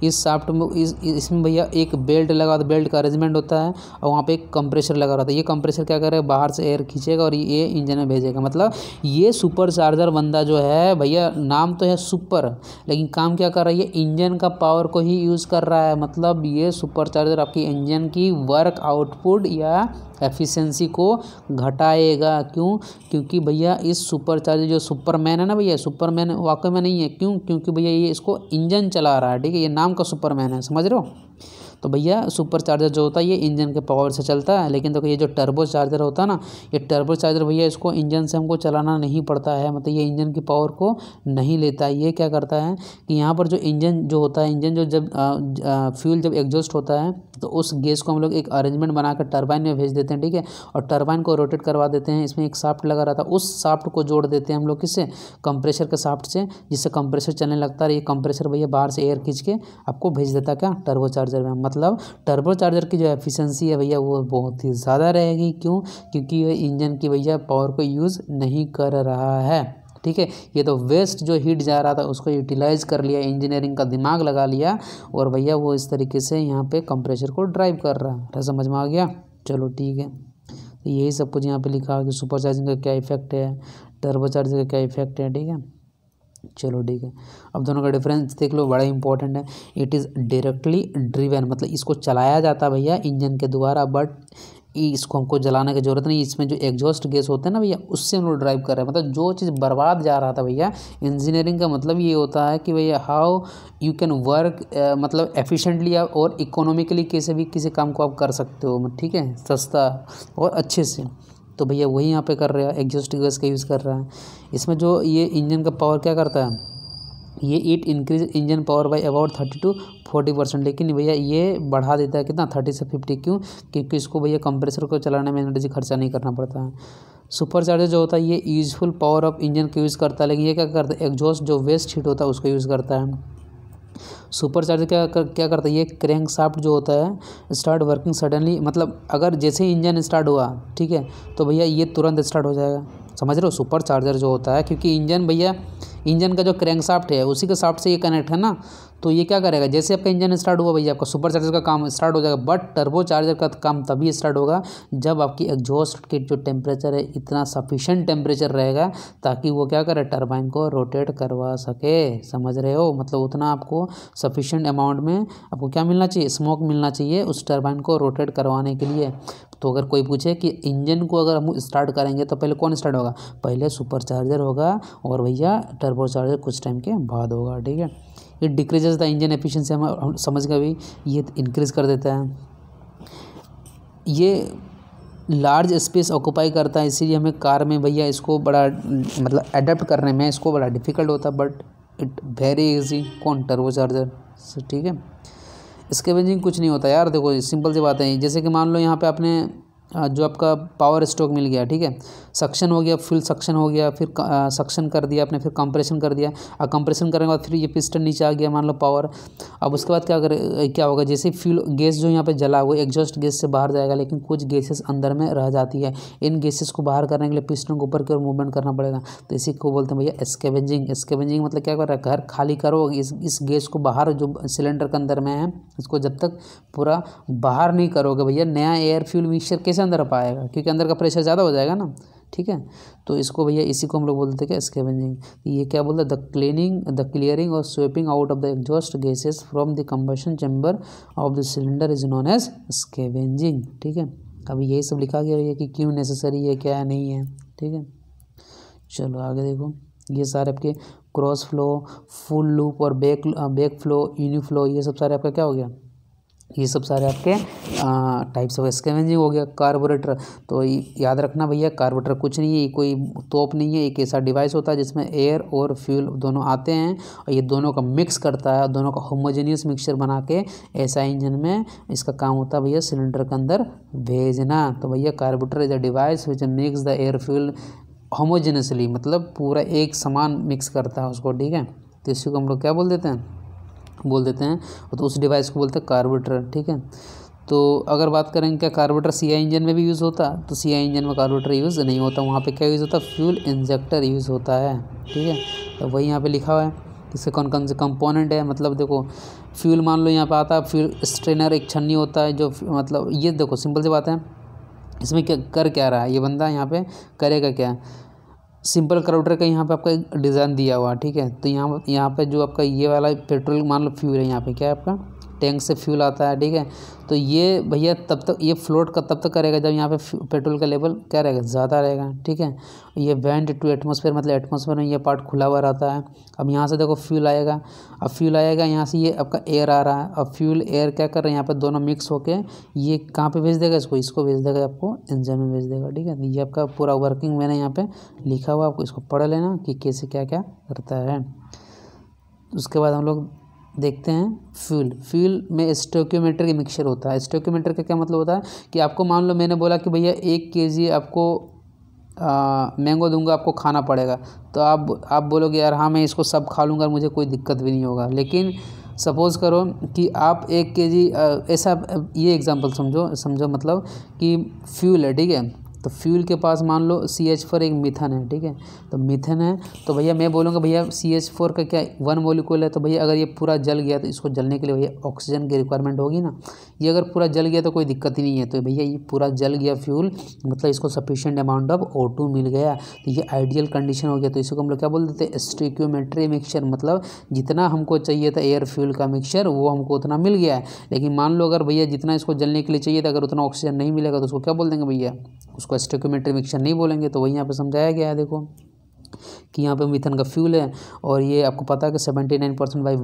इस साफ्ट में इस इसमें भैया एक बेल्ट लगा होता बेल्ट का अरेंजमेंट होता है और वहाँ पे एक कंप्रेसर लगा रहता है ये कंप्रेसर क्या करेगा बाहर से एयर खींचेगा और ये इंजन में भेजेगा मतलब ये सुपर चार्जर बंदा जो है भैया नाम तो है सुपर लेकिन काम क्या कर रहा है ये इंजन का पावर को ही यूज़ कर रहा है मतलब ये सुपर चार्जर आपकी इंजन की वर्क आउटपुट या एफिशिएंसी को घटाएगा क्यों क्योंकि भैया इस सुपर चार्ज जो सुपरमैन है ना भैया सुपरमैन वाकई में नहीं है क्यों क्योंकि भैया ये इसको इंजन चला रहा है ठीक है ये नाम का सुपरमैन है समझ रहे हो तो भैया सुपर चार्जर जो होता है ये इंजन के पावर से चलता है लेकिन देखो तो ये जो टर्बो चार्जर होता है ना ये टर्बो चार्जर भैया इसको इंजन से हमको चलाना नहीं पड़ता है मतलब ये इंजन की पावर को नहीं लेता है ये क्या करता है कि यहाँ पर जो इंजन जो होता है इंजन जो जब आ, आ, फ्यूल जब एग्जॉस्ट होता है तो उस गैस को हम लोग एक अरेंजमेंट बनाकर टरबाइन में भेज देते हैं ठीक है और टरबाइन को रोटेट करवा देते हैं इसमें एक साफ्ट लगा रहता है उस साफ्ट को जोड़ देते हैं हम लोग किससे कंप्रेसर के साफ्ट से जिससे कंप्रेसर चलने लगता है ये कंप्रेसर भैया बाहर से एयर खींच के आपको भेज देता है क्या टर्बो चार्जर में मतलब टर्बो चार्जर की जो एफिशेंसी है भैया वो बहुत ही ज़्यादा रहेगी क्यों क्योंकि ये इंजन की भैया पावर को यूज़ नहीं कर रहा है ठीक है ये तो वेस्ट जो हीट जा रहा था उसको यूटिलाइज़ कर लिया इंजीनियरिंग का दिमाग लगा लिया और भैया वो इस तरीके से यहाँ पे कंप्रेसर को ड्राइव कर रहा है समझ में आ गया चलो ठीक है तो यही सब कुछ यहाँ पे लिखा कि सुपर चार्जिंग का क्या इफेक्ट है टर्बो चार्जिंग का क्या इफेक्ट है ठीक है चलो ठीक है अब दोनों का डिफरेंस देख लो बड़ा इंपॉर्टेंट है इट इज़ डायरेक्टली ड्रिवन मतलब इसको चलाया जाता है भैया इंजन के द्वारा बट इसको हमको जलाने की ज़रूरत नहीं इसमें जो एग्जॉस्ट गैस होते हैं ना भैया उससे हम लोग ड्राइव कर रहे हैं मतलब जो चीज़ बर्बाद जा रहा था भैया इंजीनियरिंग का मतलब ये होता है कि भैया हाउ यू कैन वर्क मतलब एफिशेंटली और इकोनॉमिकली कैसे भी किसी काम को आप कर सकते हो ठीक है सस्ता और अच्छे से तो भैया वही यहाँ पे कर रहे हैं एग्जॉस्ट गैस का यूज़ कर रहा है इसमें जो ये इंजन का पावर क्या करता है ये it increase engine power by about thirty to forty percent लेकिन भैया ये बढ़ा देता है कितना थर्टी से फिफ्टी क्यों क्योंकि इसको भैया कंप्रेसर को चलाने में एनर्जी खर्चा नहीं करना पड़ता है सुपर चार्जर जो होता है ये यूजफुल पावर ऑफ इंजन को यूज़ करता है लेकिन ये क्या करता है एग्जॉस्ट जो वेस्ट हीट होता है उसको यूज़ करता है सुपर चार्जर क्या कर, क्या करता है ये क्रैंक साफ्ट जो होता है स्टार्ट वर्किंग सडनली मतलब अगर जैसे ही इंजन स्टार्ट हुआ ठीक है तो भैया ये तुरंत स्टार्ट हो जाएगा समझ रहे हो सुपर चार्जर जो होता है क्योंकि इंजन भैया इंजन का जो साफ्ट है उसी के साफ्ट से ये कनेक्ट है ना तो ये क्या करेगा जैसे आपका इंजन स्टार्ट हुआ भैया आपका सुपर चार्जर का काम स्टार्ट हो जाएगा बट टर्बो चार्जर का काम तभी स्टार्ट होगा जब आपकी एग्जॉस्ट के जो टेम्परेचर है इतना सफिशेंट टेम्परेचर रहेगा ताकि वो क्या करे टर्बाइन को रोटेट करवा सके समझ रहे हो मतलब उतना आपको सफिशेंट अमाउंट में आपको क्या मिलना चाहिए स्मोक मिलना चाहिए उस टर्बाइन को रोटेट करवाने के लिए तो अगर कोई पूछे कि इंजन को अगर हम स्टार्ट करेंगे तो पहले कौन स्टार्ट होगा पहले सुपर चार्जर होगा और भैया टर्बो चार्जर कुछ टाइम के बाद होगा ठीक है it decreases the engine efficiency हम समझ गए भी ये इंक्रीज कर देता है ये लार्ज स्पेस ऑक्यूपाई करता है इसीलिए हमें कार में भैया इसको बड़ा मतलब अडेप्ट करने में इसको बड़ा डिफ़िकल्ट होता है बट इट वेरी इजी कौन टर्बो चार्जर ठीक है इसके स्केवेंजिंग कुछ नहीं होता यार देखो सिंपल सी बात है जैसे कि मान लो यहाँ पे आपने जो आपका पावर स्ट्रोक मिल गया ठीक है सक्शन हो गया फुल सक्शन हो गया फिर सक्शन कर दिया आपने फिर कंप्रेशन कर दिया और कंप्रेशन करने के बाद फिर ये पिस्टन नीचे आ गया मान लो पावर अब उसके बाद क्या करें क्या होगा जैसे फ्यूल गैस जो यहाँ पे जला हुआ एग्जॉस्ट गैस से बाहर जाएगा लेकिन कुछ गैसेस अंदर में रह जाती है इन गैसेस को बाहर करने के लिए पिस्टन को ऊपर की ओर मूवमेंट करना पड़ेगा तो इसी को बोलते हैं भैया स्केवेंजिंग स्केवेंजिंग मतलब क्या कर रहा है घर खाली करो इस इस गैस को बाहर जो सिलेंडर के अंदर में है इसको जब तक पूरा बाहर नहीं करोगे भैया नया एयर फ्यूल मिक्सचर कैसे अंदर पाएगा क्योंकि अंदर का प्रेशर ज़्यादा हो जाएगा ना ठीक है तो इसको भैया इसी को हम लोग बोलते हैं स्केवेंजिंग तो ये क्या बोलते हैं द क्लीनिंग द क्लियरिंग और sweeping out of the exhaust gases from the combustion chamber of the cylinder is known as scavenging ठीक है अभी यही सब लिखा गया है कि क्यों नेसेसरी है क्या नहीं है ठीक है चलो आगे देखो ये सारे आपके क्रॉस फ्लो फुल लूप और बैक बैक फ्लो यूनिफ्लो ये सब सारे आपका क्या हो गया ये सब सारे आपके टाइप्स ऑफ स्केवेंजिंग हो गया कार्बोरेटर तो याद रखना भैया कार्बोरेटर कुछ नहीं है ये कोई तोप नहीं है एक ऐसा डिवाइस होता है जिसमें एयर और फ्यूल दोनों आते हैं और ये दोनों का मिक्स करता है दोनों का होमोजेनियस मिक्सचर बना के ऐसा इंजन में इसका काम होता है भैया सिलेंडर के अंदर भेजना तो भैया carburettor is a device which mix the air fuel homogeneously मतलब पूरा एक समान मिक्स करता है उसको ठीक है तो इसी को हम लोग क्या बोल देते हैं बोल देते हैं तो उस डिवाइस को बोलते हैं कार्बोरेटर ठीक है तो अगर बात करें क्या कार्बोरेटर सी आई इंजन में भी यूज़ होता तो सी आई इंजन में कार्बोरेटर यूज़ नहीं होता वहाँ पे क्या यूज़ होता फ्यूल इंजेक्टर यूज़ होता है ठीक है तो वही यहाँ पे लिखा हुआ है इसके कौन कौन से कंपोनेंट है मतलब देखो फ्यूल मान लो यहाँ पे आता है फ्यूल स्ट्रेनर एक छन्नी होता है जो मतलब ये देखो सिंपल सी बात है इसमें क्या कर क्या रहा है ये बंदा यहाँ पर करेगा क्या सिंपल करोटर का यहाँ पे आपका डिज़ाइन दिया हुआ है ठीक है तो यहाँ यहाँ पे जो आपका ये वाला पेट्रोल मान लो फ्यूल है यहाँ पे क्या है आपका टैंक से फ्यूल आता है ठीक है तो ये भैया तब तक ये फ्लोट का तब तक करेगा जब यहाँ पे पेट्रोल का लेवल क्या रहेगा ज़्यादा रहेगा ठीक है ये वेंट टू एटमॉस्फेयर मतलब एटमोसफेयर में ये पार्ट खुला हुआ रहता है अब यहाँ से देखो फ्यूल आएगा अब फ्यूल आएगा यहाँ से ये आपका एयर आ रहा है अब फ्यूल एयर क्या कर रहे हैं यहाँ पर दोनों मिक्स होकर ये कहाँ पर भेज देगा इसको इसको भेज देगा आपको इंजन में भेज देगा ठीक है तो ये आपका पूरा वर्किंग मैंने यहाँ पर लिखा हुआ आपको इसको पढ़ लेना कि कैसे क्या क्या करता है उसके बाद हम लोग देखते हैं फ्यूल फ्यूल में स्टोक्योमीटर की मिक्सचर होता है स्टोक्योमीटर का क्या मतलब होता है कि आपको मान लो मैंने बोला कि भैया एक के आपको मैंगो दूंगा आपको खाना पड़ेगा तो आप आप बोलोगे यार हाँ मैं इसको सब खा लूँगा मुझे कोई दिक्कत भी नहीं होगा लेकिन सपोज़ करो कि आप एक के जी ऐसा ये एग्ज़ाम्पल समझो समझो मतलब कि फ्यूल है ठीक है तो फ्यूल के पास मान लो सी एच फोर एक मिथन है ठीक है तो मिथन है तो भैया मैं बोलूँगा भैया सी एच फोर का क्या वन मोलिकूल है तो भैया अगर ये पूरा जल गया तो इसको जलने के लिए भैया ऑक्सीजन की रिक्वायरमेंट होगी ना ये अगर पूरा जल गया तो कोई दिक्कत ही नहीं है तो भैया ये पूरा जल गया फ्यूल मतलब इसको सफिशेंट अमाउंट ऑफ ओ मिल गया तो ये आइडियल कंडीशन हो गया तो इसको हम लोग क्या बोल देते हैं स्ट्रिक्योमेट्री मिक्सचर मतलब जितना हमको चाहिए था एयर फ्यूल का मिक्सचर वो हमको उतना मिल गया है लेकिन मान लो अगर भैया जितना इसको जलने के लिए चाहिए था अगर उतना ऑक्सीजन नहीं मिलेगा तो उसको क्या बोल देंगे भैया उसको स्टोक्योमेट्री मिक्सचर नहीं बोलेंगे तो वही यहाँ पर समझाया गया है देखो कि यहाँ पे मिथन का फ्यूल है और ये आपको पता है कि seventy nine percent by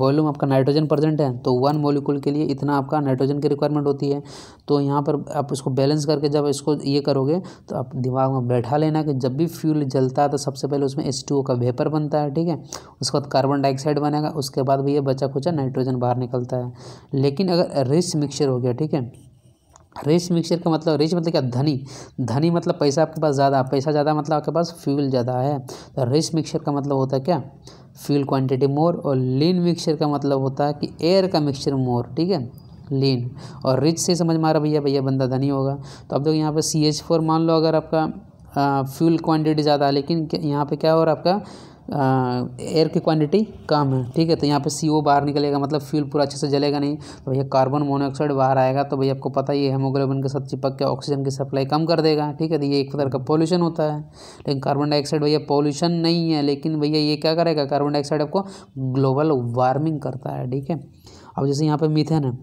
volume आपका नाइट्रोजन प्रेजेंट है तो वन मोलिकुल के लिए इतना आपका नाइट्रोजन की रिक्वायरमेंट होती है तो यहाँ पर आप इसको बैलेंस करके जब इसको ये करोगे तो आप दिमाग में बैठा लेना कि जब भी फ्यूल जलता है तो सबसे पहले उसमें एस का वेपर बनता है ठीक है उसके बाद कार्बन डाइऑक्साइड बनेगा उसके बाद भी ये बचा खुचा नाइट्रोजन बाहर निकलता है लेकिन अगर रिच मिक्सचर हो गया ठीक है रिच मिक्सचर का मतलब रिच मतलब क्या धनी धनी मतलब पैसा आपके पास ज़्यादा पैसा ज़्यादा मतलब आपके पास फ्यूल ज़्यादा है तो रिच मिक्सचर का मतलब होता है क्या फ्यूल क्वांटिटी मोर और लीन मिक्सचर का मतलब होता है कि एयर का मिक्सचर मोर ठीक है लीन और रिच से समझ में आ रहा भैया भैया बंदा धनी होगा तो आप लोग यहाँ पर सी एच फोर मान लो अगर आपका फ्यूल क्वान्टिटी ज़्यादा है लेकिन यहाँ पर क्या हो रहा आपका एयर की क्वांटिटी कम है ठीक है तो यहाँ पे सी ओ बाहर निकलेगा मतलब फ्यूल पूरा अच्छे से जलेगा नहीं तो भैया कार्बन मोनोऑक्साइड बाहर आएगा तो भैया आपको पता ही है हेमोग्लोबिन के साथ चिपक के ऑक्सीजन की सप्लाई कम कर देगा ठीक है तो ये एक प्रकार का पॉल्यूशन होता है लेकिन कार्बन डाइऑक्साइड भैया पॉल्यूशन नहीं है लेकिन भैया ये क्या करेगा कार्बन डाइऑक्साइड आपको ग्लोबल वार्मिंग करता है ठीक है अब जैसे यहाँ पर मीथेन है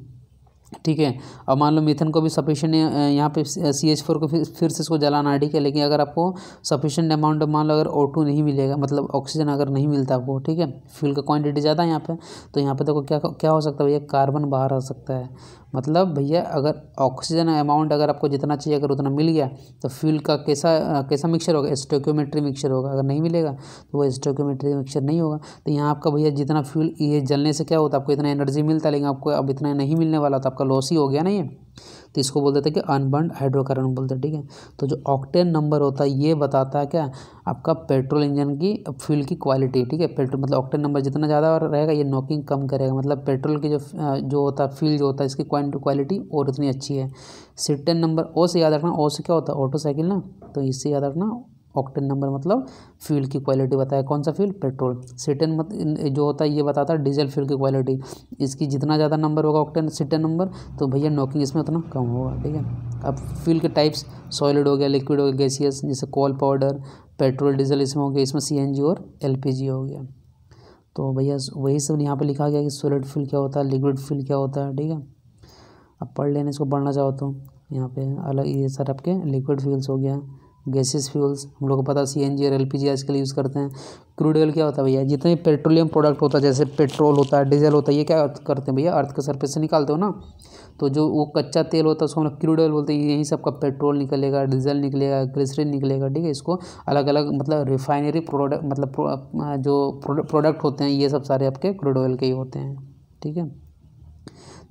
ठीक है अब मान लो मिथन को भी सफिशेंट यहाँ पे सी एच फोर को फिर फिर से इसको जलाना है ठीक है लेकिन अगर आपको सफिशेंट अमाउंट मान लो अगर ओ टू नहीं मिलेगा मतलब ऑक्सीजन अगर नहीं मिलता आपको ठीक है फ्यूल का क्वांटिटी ज़्यादा है यहाँ पे तो यहाँ पे देखो तो क्या क्या हो सकता है भैया कार्बन बाहर आ सकता है मतलब भैया अगर ऑक्सीजन अमाउंट अगर आपको जितना चाहिए अगर उतना मिल गया तो फ्यूल का कैसा कैसा मिक्सर होगा स्टोक्योमेट्री मिक्सर होगा अगर नहीं मिलेगा तो वो स्टोक्योमेट्री मिक्सर नहीं होगा तो यहाँ आपका भैया जितना फ्यूल ये जलने से क्या होता है आपको इतना एनर्जी मिलता है लेकिन आपको अब इतना नहीं मिलने वाला तो आपका लॉस ही हो गया ना ये तो इसको बोल देते हैं कि अनबर्न हाइड्रोकार्बन बोलते हैं ठीक है तो जो ऑक्टेन नंबर होता है ये बताता है क्या आपका पेट्रोल इंजन की फ्यूल की क्वालिटी ठीक है पेट्रोल मतलब ऑक्टेन नंबर जितना ज़्यादा रहेगा ये नॉकिंग कम करेगा मतलब पेट्रोल की जो जो होता है फ्यूल जो होता है इसकी क्वालिटी और उतनी अच्छी है सिटेन नंबर ओ से याद रखना ओ से क्या होता है ऑटो साइकिल ना तो इससे याद रखना ऑक्टेन नंबर मतलब फ्यूल की क्वालिटी बताया कौन सा फ्यूल पेट्रोल सीटन मत जो होता है ये बताता है डीजल फ्यूल की क्वालिटी इसकी जितना ज़्यादा नंबर होगा ऑक्टेन सीटेन नंबर तो भैया नॉकिंग इसमें उतना कम होगा ठीक है अब फ्यूल के टाइप्स सॉलिड हो गया लिक्विड हो गया गैसियस जैसे कोल पाउडर पेट्रोल डीजल इसमें हो गया इसमें सी और एल हो गया तो भैया वही सब यहाँ पर लिखा गया कि सॉलिड फ्यूल क्या होता है लिक्विड फ्यूल क्या होता है ठीक है अब पढ़ लेने इसको पढ़ना चाहो तो यहाँ पे अलग ये सर आपके लिक्विड फ्यूल्स हो गया गैसेस फ्यूल्स हम लोग को पता सी एन जी और एल पी जी आजकल यूज़ करते हैं क्रूड ऑयल क्या होता है भैया जितने पेट्रोलियम प्रोडक्ट होता है जैसे पेट्रोल होता है डीजल होता है ये क्या अर्थ करते हैं भैया अर्थ के सरफेस से निकालते हो ना तो जो वो कच्चा तेल होता है उसको हम लोग क्रूड ऑयल बोलते हैं यहीं सबका पेट्रोल निकलेगा डीजल निकलेगा ग्लिसरीन निकलेगा ठीक है इसको अलग अलग मतलब रिफाइनरी प्रोडक्ट मतलब प्रो, जो प्रोडक्ट होते हैं ये सब सारे आपके क्रूड ऑयल के ही होते हैं ठीक है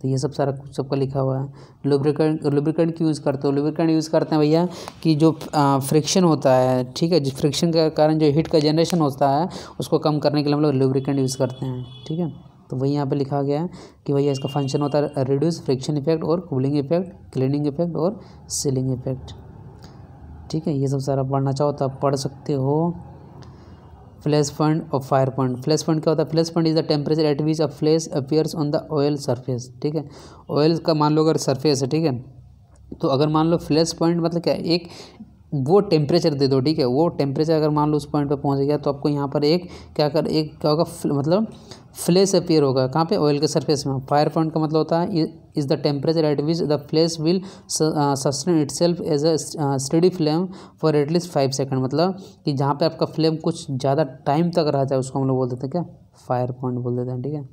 तो ये सब सारा कुछ सबका लिखा हुआ है लुब्रिकेंट लुब्रिकेंट क्यों यूज़ करते हो लुब्रिकेंट यूज़ करते हैं भैया कि जो फ्रिक्शन होता है ठीक है जिस फ्रिक्शन के कारण जो हीट का जनरेशन होता है उसको कम करने के लिए हम लोग लुब्रिकेंट यूज़ करते हैं ठीक है तो वही यहाँ पे लिखा गया है कि भैया इसका फंक्शन होता है रिड्यूस फ्रिक्शन इफेक्ट और कूलिंग इफेक्ट क्लीनिंग इफेक्ट और सीलिंग इफेक्ट ठीक है ये सब सारा पढ़ना चाहो तो आप पढ़ सकते हो फ्लैश फंड और फायर फंड फ्लैश फंड क्या होता है flash point is the temperature at which a flash appears on the oil surface ठीक है ऑयल का मान लो अगर सरफेस है ठीक है तो अगर मान लो फ्लैश पॉइंट मतलब क्या एक वो टेम्परेचर दे दो ठीक है वो टेम्परेचर अगर मान लो उस पॉइंट पर पहुंच गया तो आपको यहाँ पर एक क्या कर एक क्या होगा मतलब फ्लेस अपीयर होगा कहाँ पे ऑयल के सरफेस में फायर पॉइंट का मतलब होता है is the temperature at which the flame will sustain itself as a steady flame for at least five second मतलब कि जहाँ पे आपका फ्लेम कुछ ज़्यादा टाइम तक रह जाए उसको हम लोग बोल देते हैं क्या फायर पॉइंट बोल देते हैं ठीक है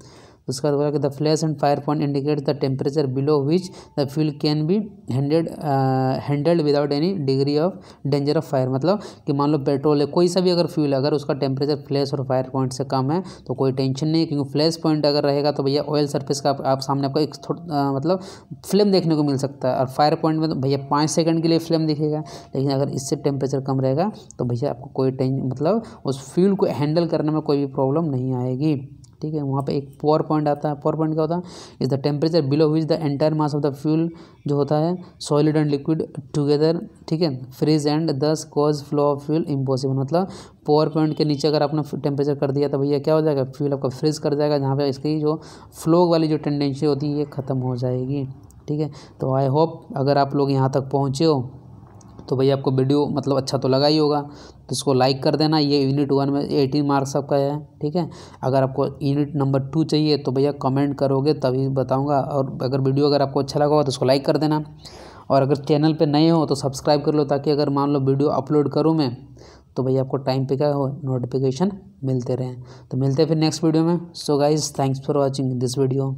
उसके बाद बोला कि the flash and fire point indicate the temperature below which the fuel can be handed handled without any degree of danger of fire मतलब कि मान लो पेट्रोल है कोई सा भी अगर फ्यूल अगर उसका टेम्परेचर फ्लैश और फायर पॉइंट से कम है तो कोई टेंशन नहीं क्योंकि फ्लैश पॉइंट अगर रहेगा तो भैया ऑयल सर्फेस का आप, आप सामने आपको एक आ, मतलब फ्लेम देखने को मिल सकता है और फायर पॉइंट में तो भैया पाँच सेकंड के लिए फ्लेम दिखेगा लेकिन अगर इससे टेम्परेचर कम रहेगा तो भैया आपको कोई टें मतलब उस फ्यूल को हैंडल करने में कोई भी प्रॉब्लम नहीं आएगी ठीक है वहाँ पे एक पॉवर पॉइंट आता है पावर पॉइंट क्या होता है is the temperature below which the entire mass of the fuel जो होता है सॉलिड एंड लिक्विड टुगेदर ठीक है freeze and thus cause flow of fuel impossible मतलब पॉवर पॉइंट के नीचे अगर आपने टेम्परेचर कर दिया तो भैया क्या हो जाएगा फ्यूल आपका फ्रीज कर जाएगा जहाँ पर इसकी जो फ्लो वाली जो टेंडेंसी होती है ये ख़त्म हो जाएगी ठीक है तो आई होप अगर आप लोग यहाँ तक पहुँचे हो तो भैया आपको वीडियो मतलब अच्छा तो लगा ही होगा तो इसको लाइक कर देना ये यूनिट वन में एटीन मार्क्स आपका है ठीक है अगर आपको यूनिट नंबर टू चाहिए तो भैया कमेंट करोगे तभी बताऊँगा और अगर वीडियो अगर आपको अच्छा लगा हो तो उसको लाइक कर देना और अगर चैनल पर नए हो तो सब्सक्राइब कर लो ताकि अगर मान लो वीडियो अपलोड करूँ मैं तो भैया आपको टाइम पे क्या हो नोटिफिकेशन मिलते रहें तो मिलते हैं फिर नेक्स्ट वीडियो में so guys thanks for watching this video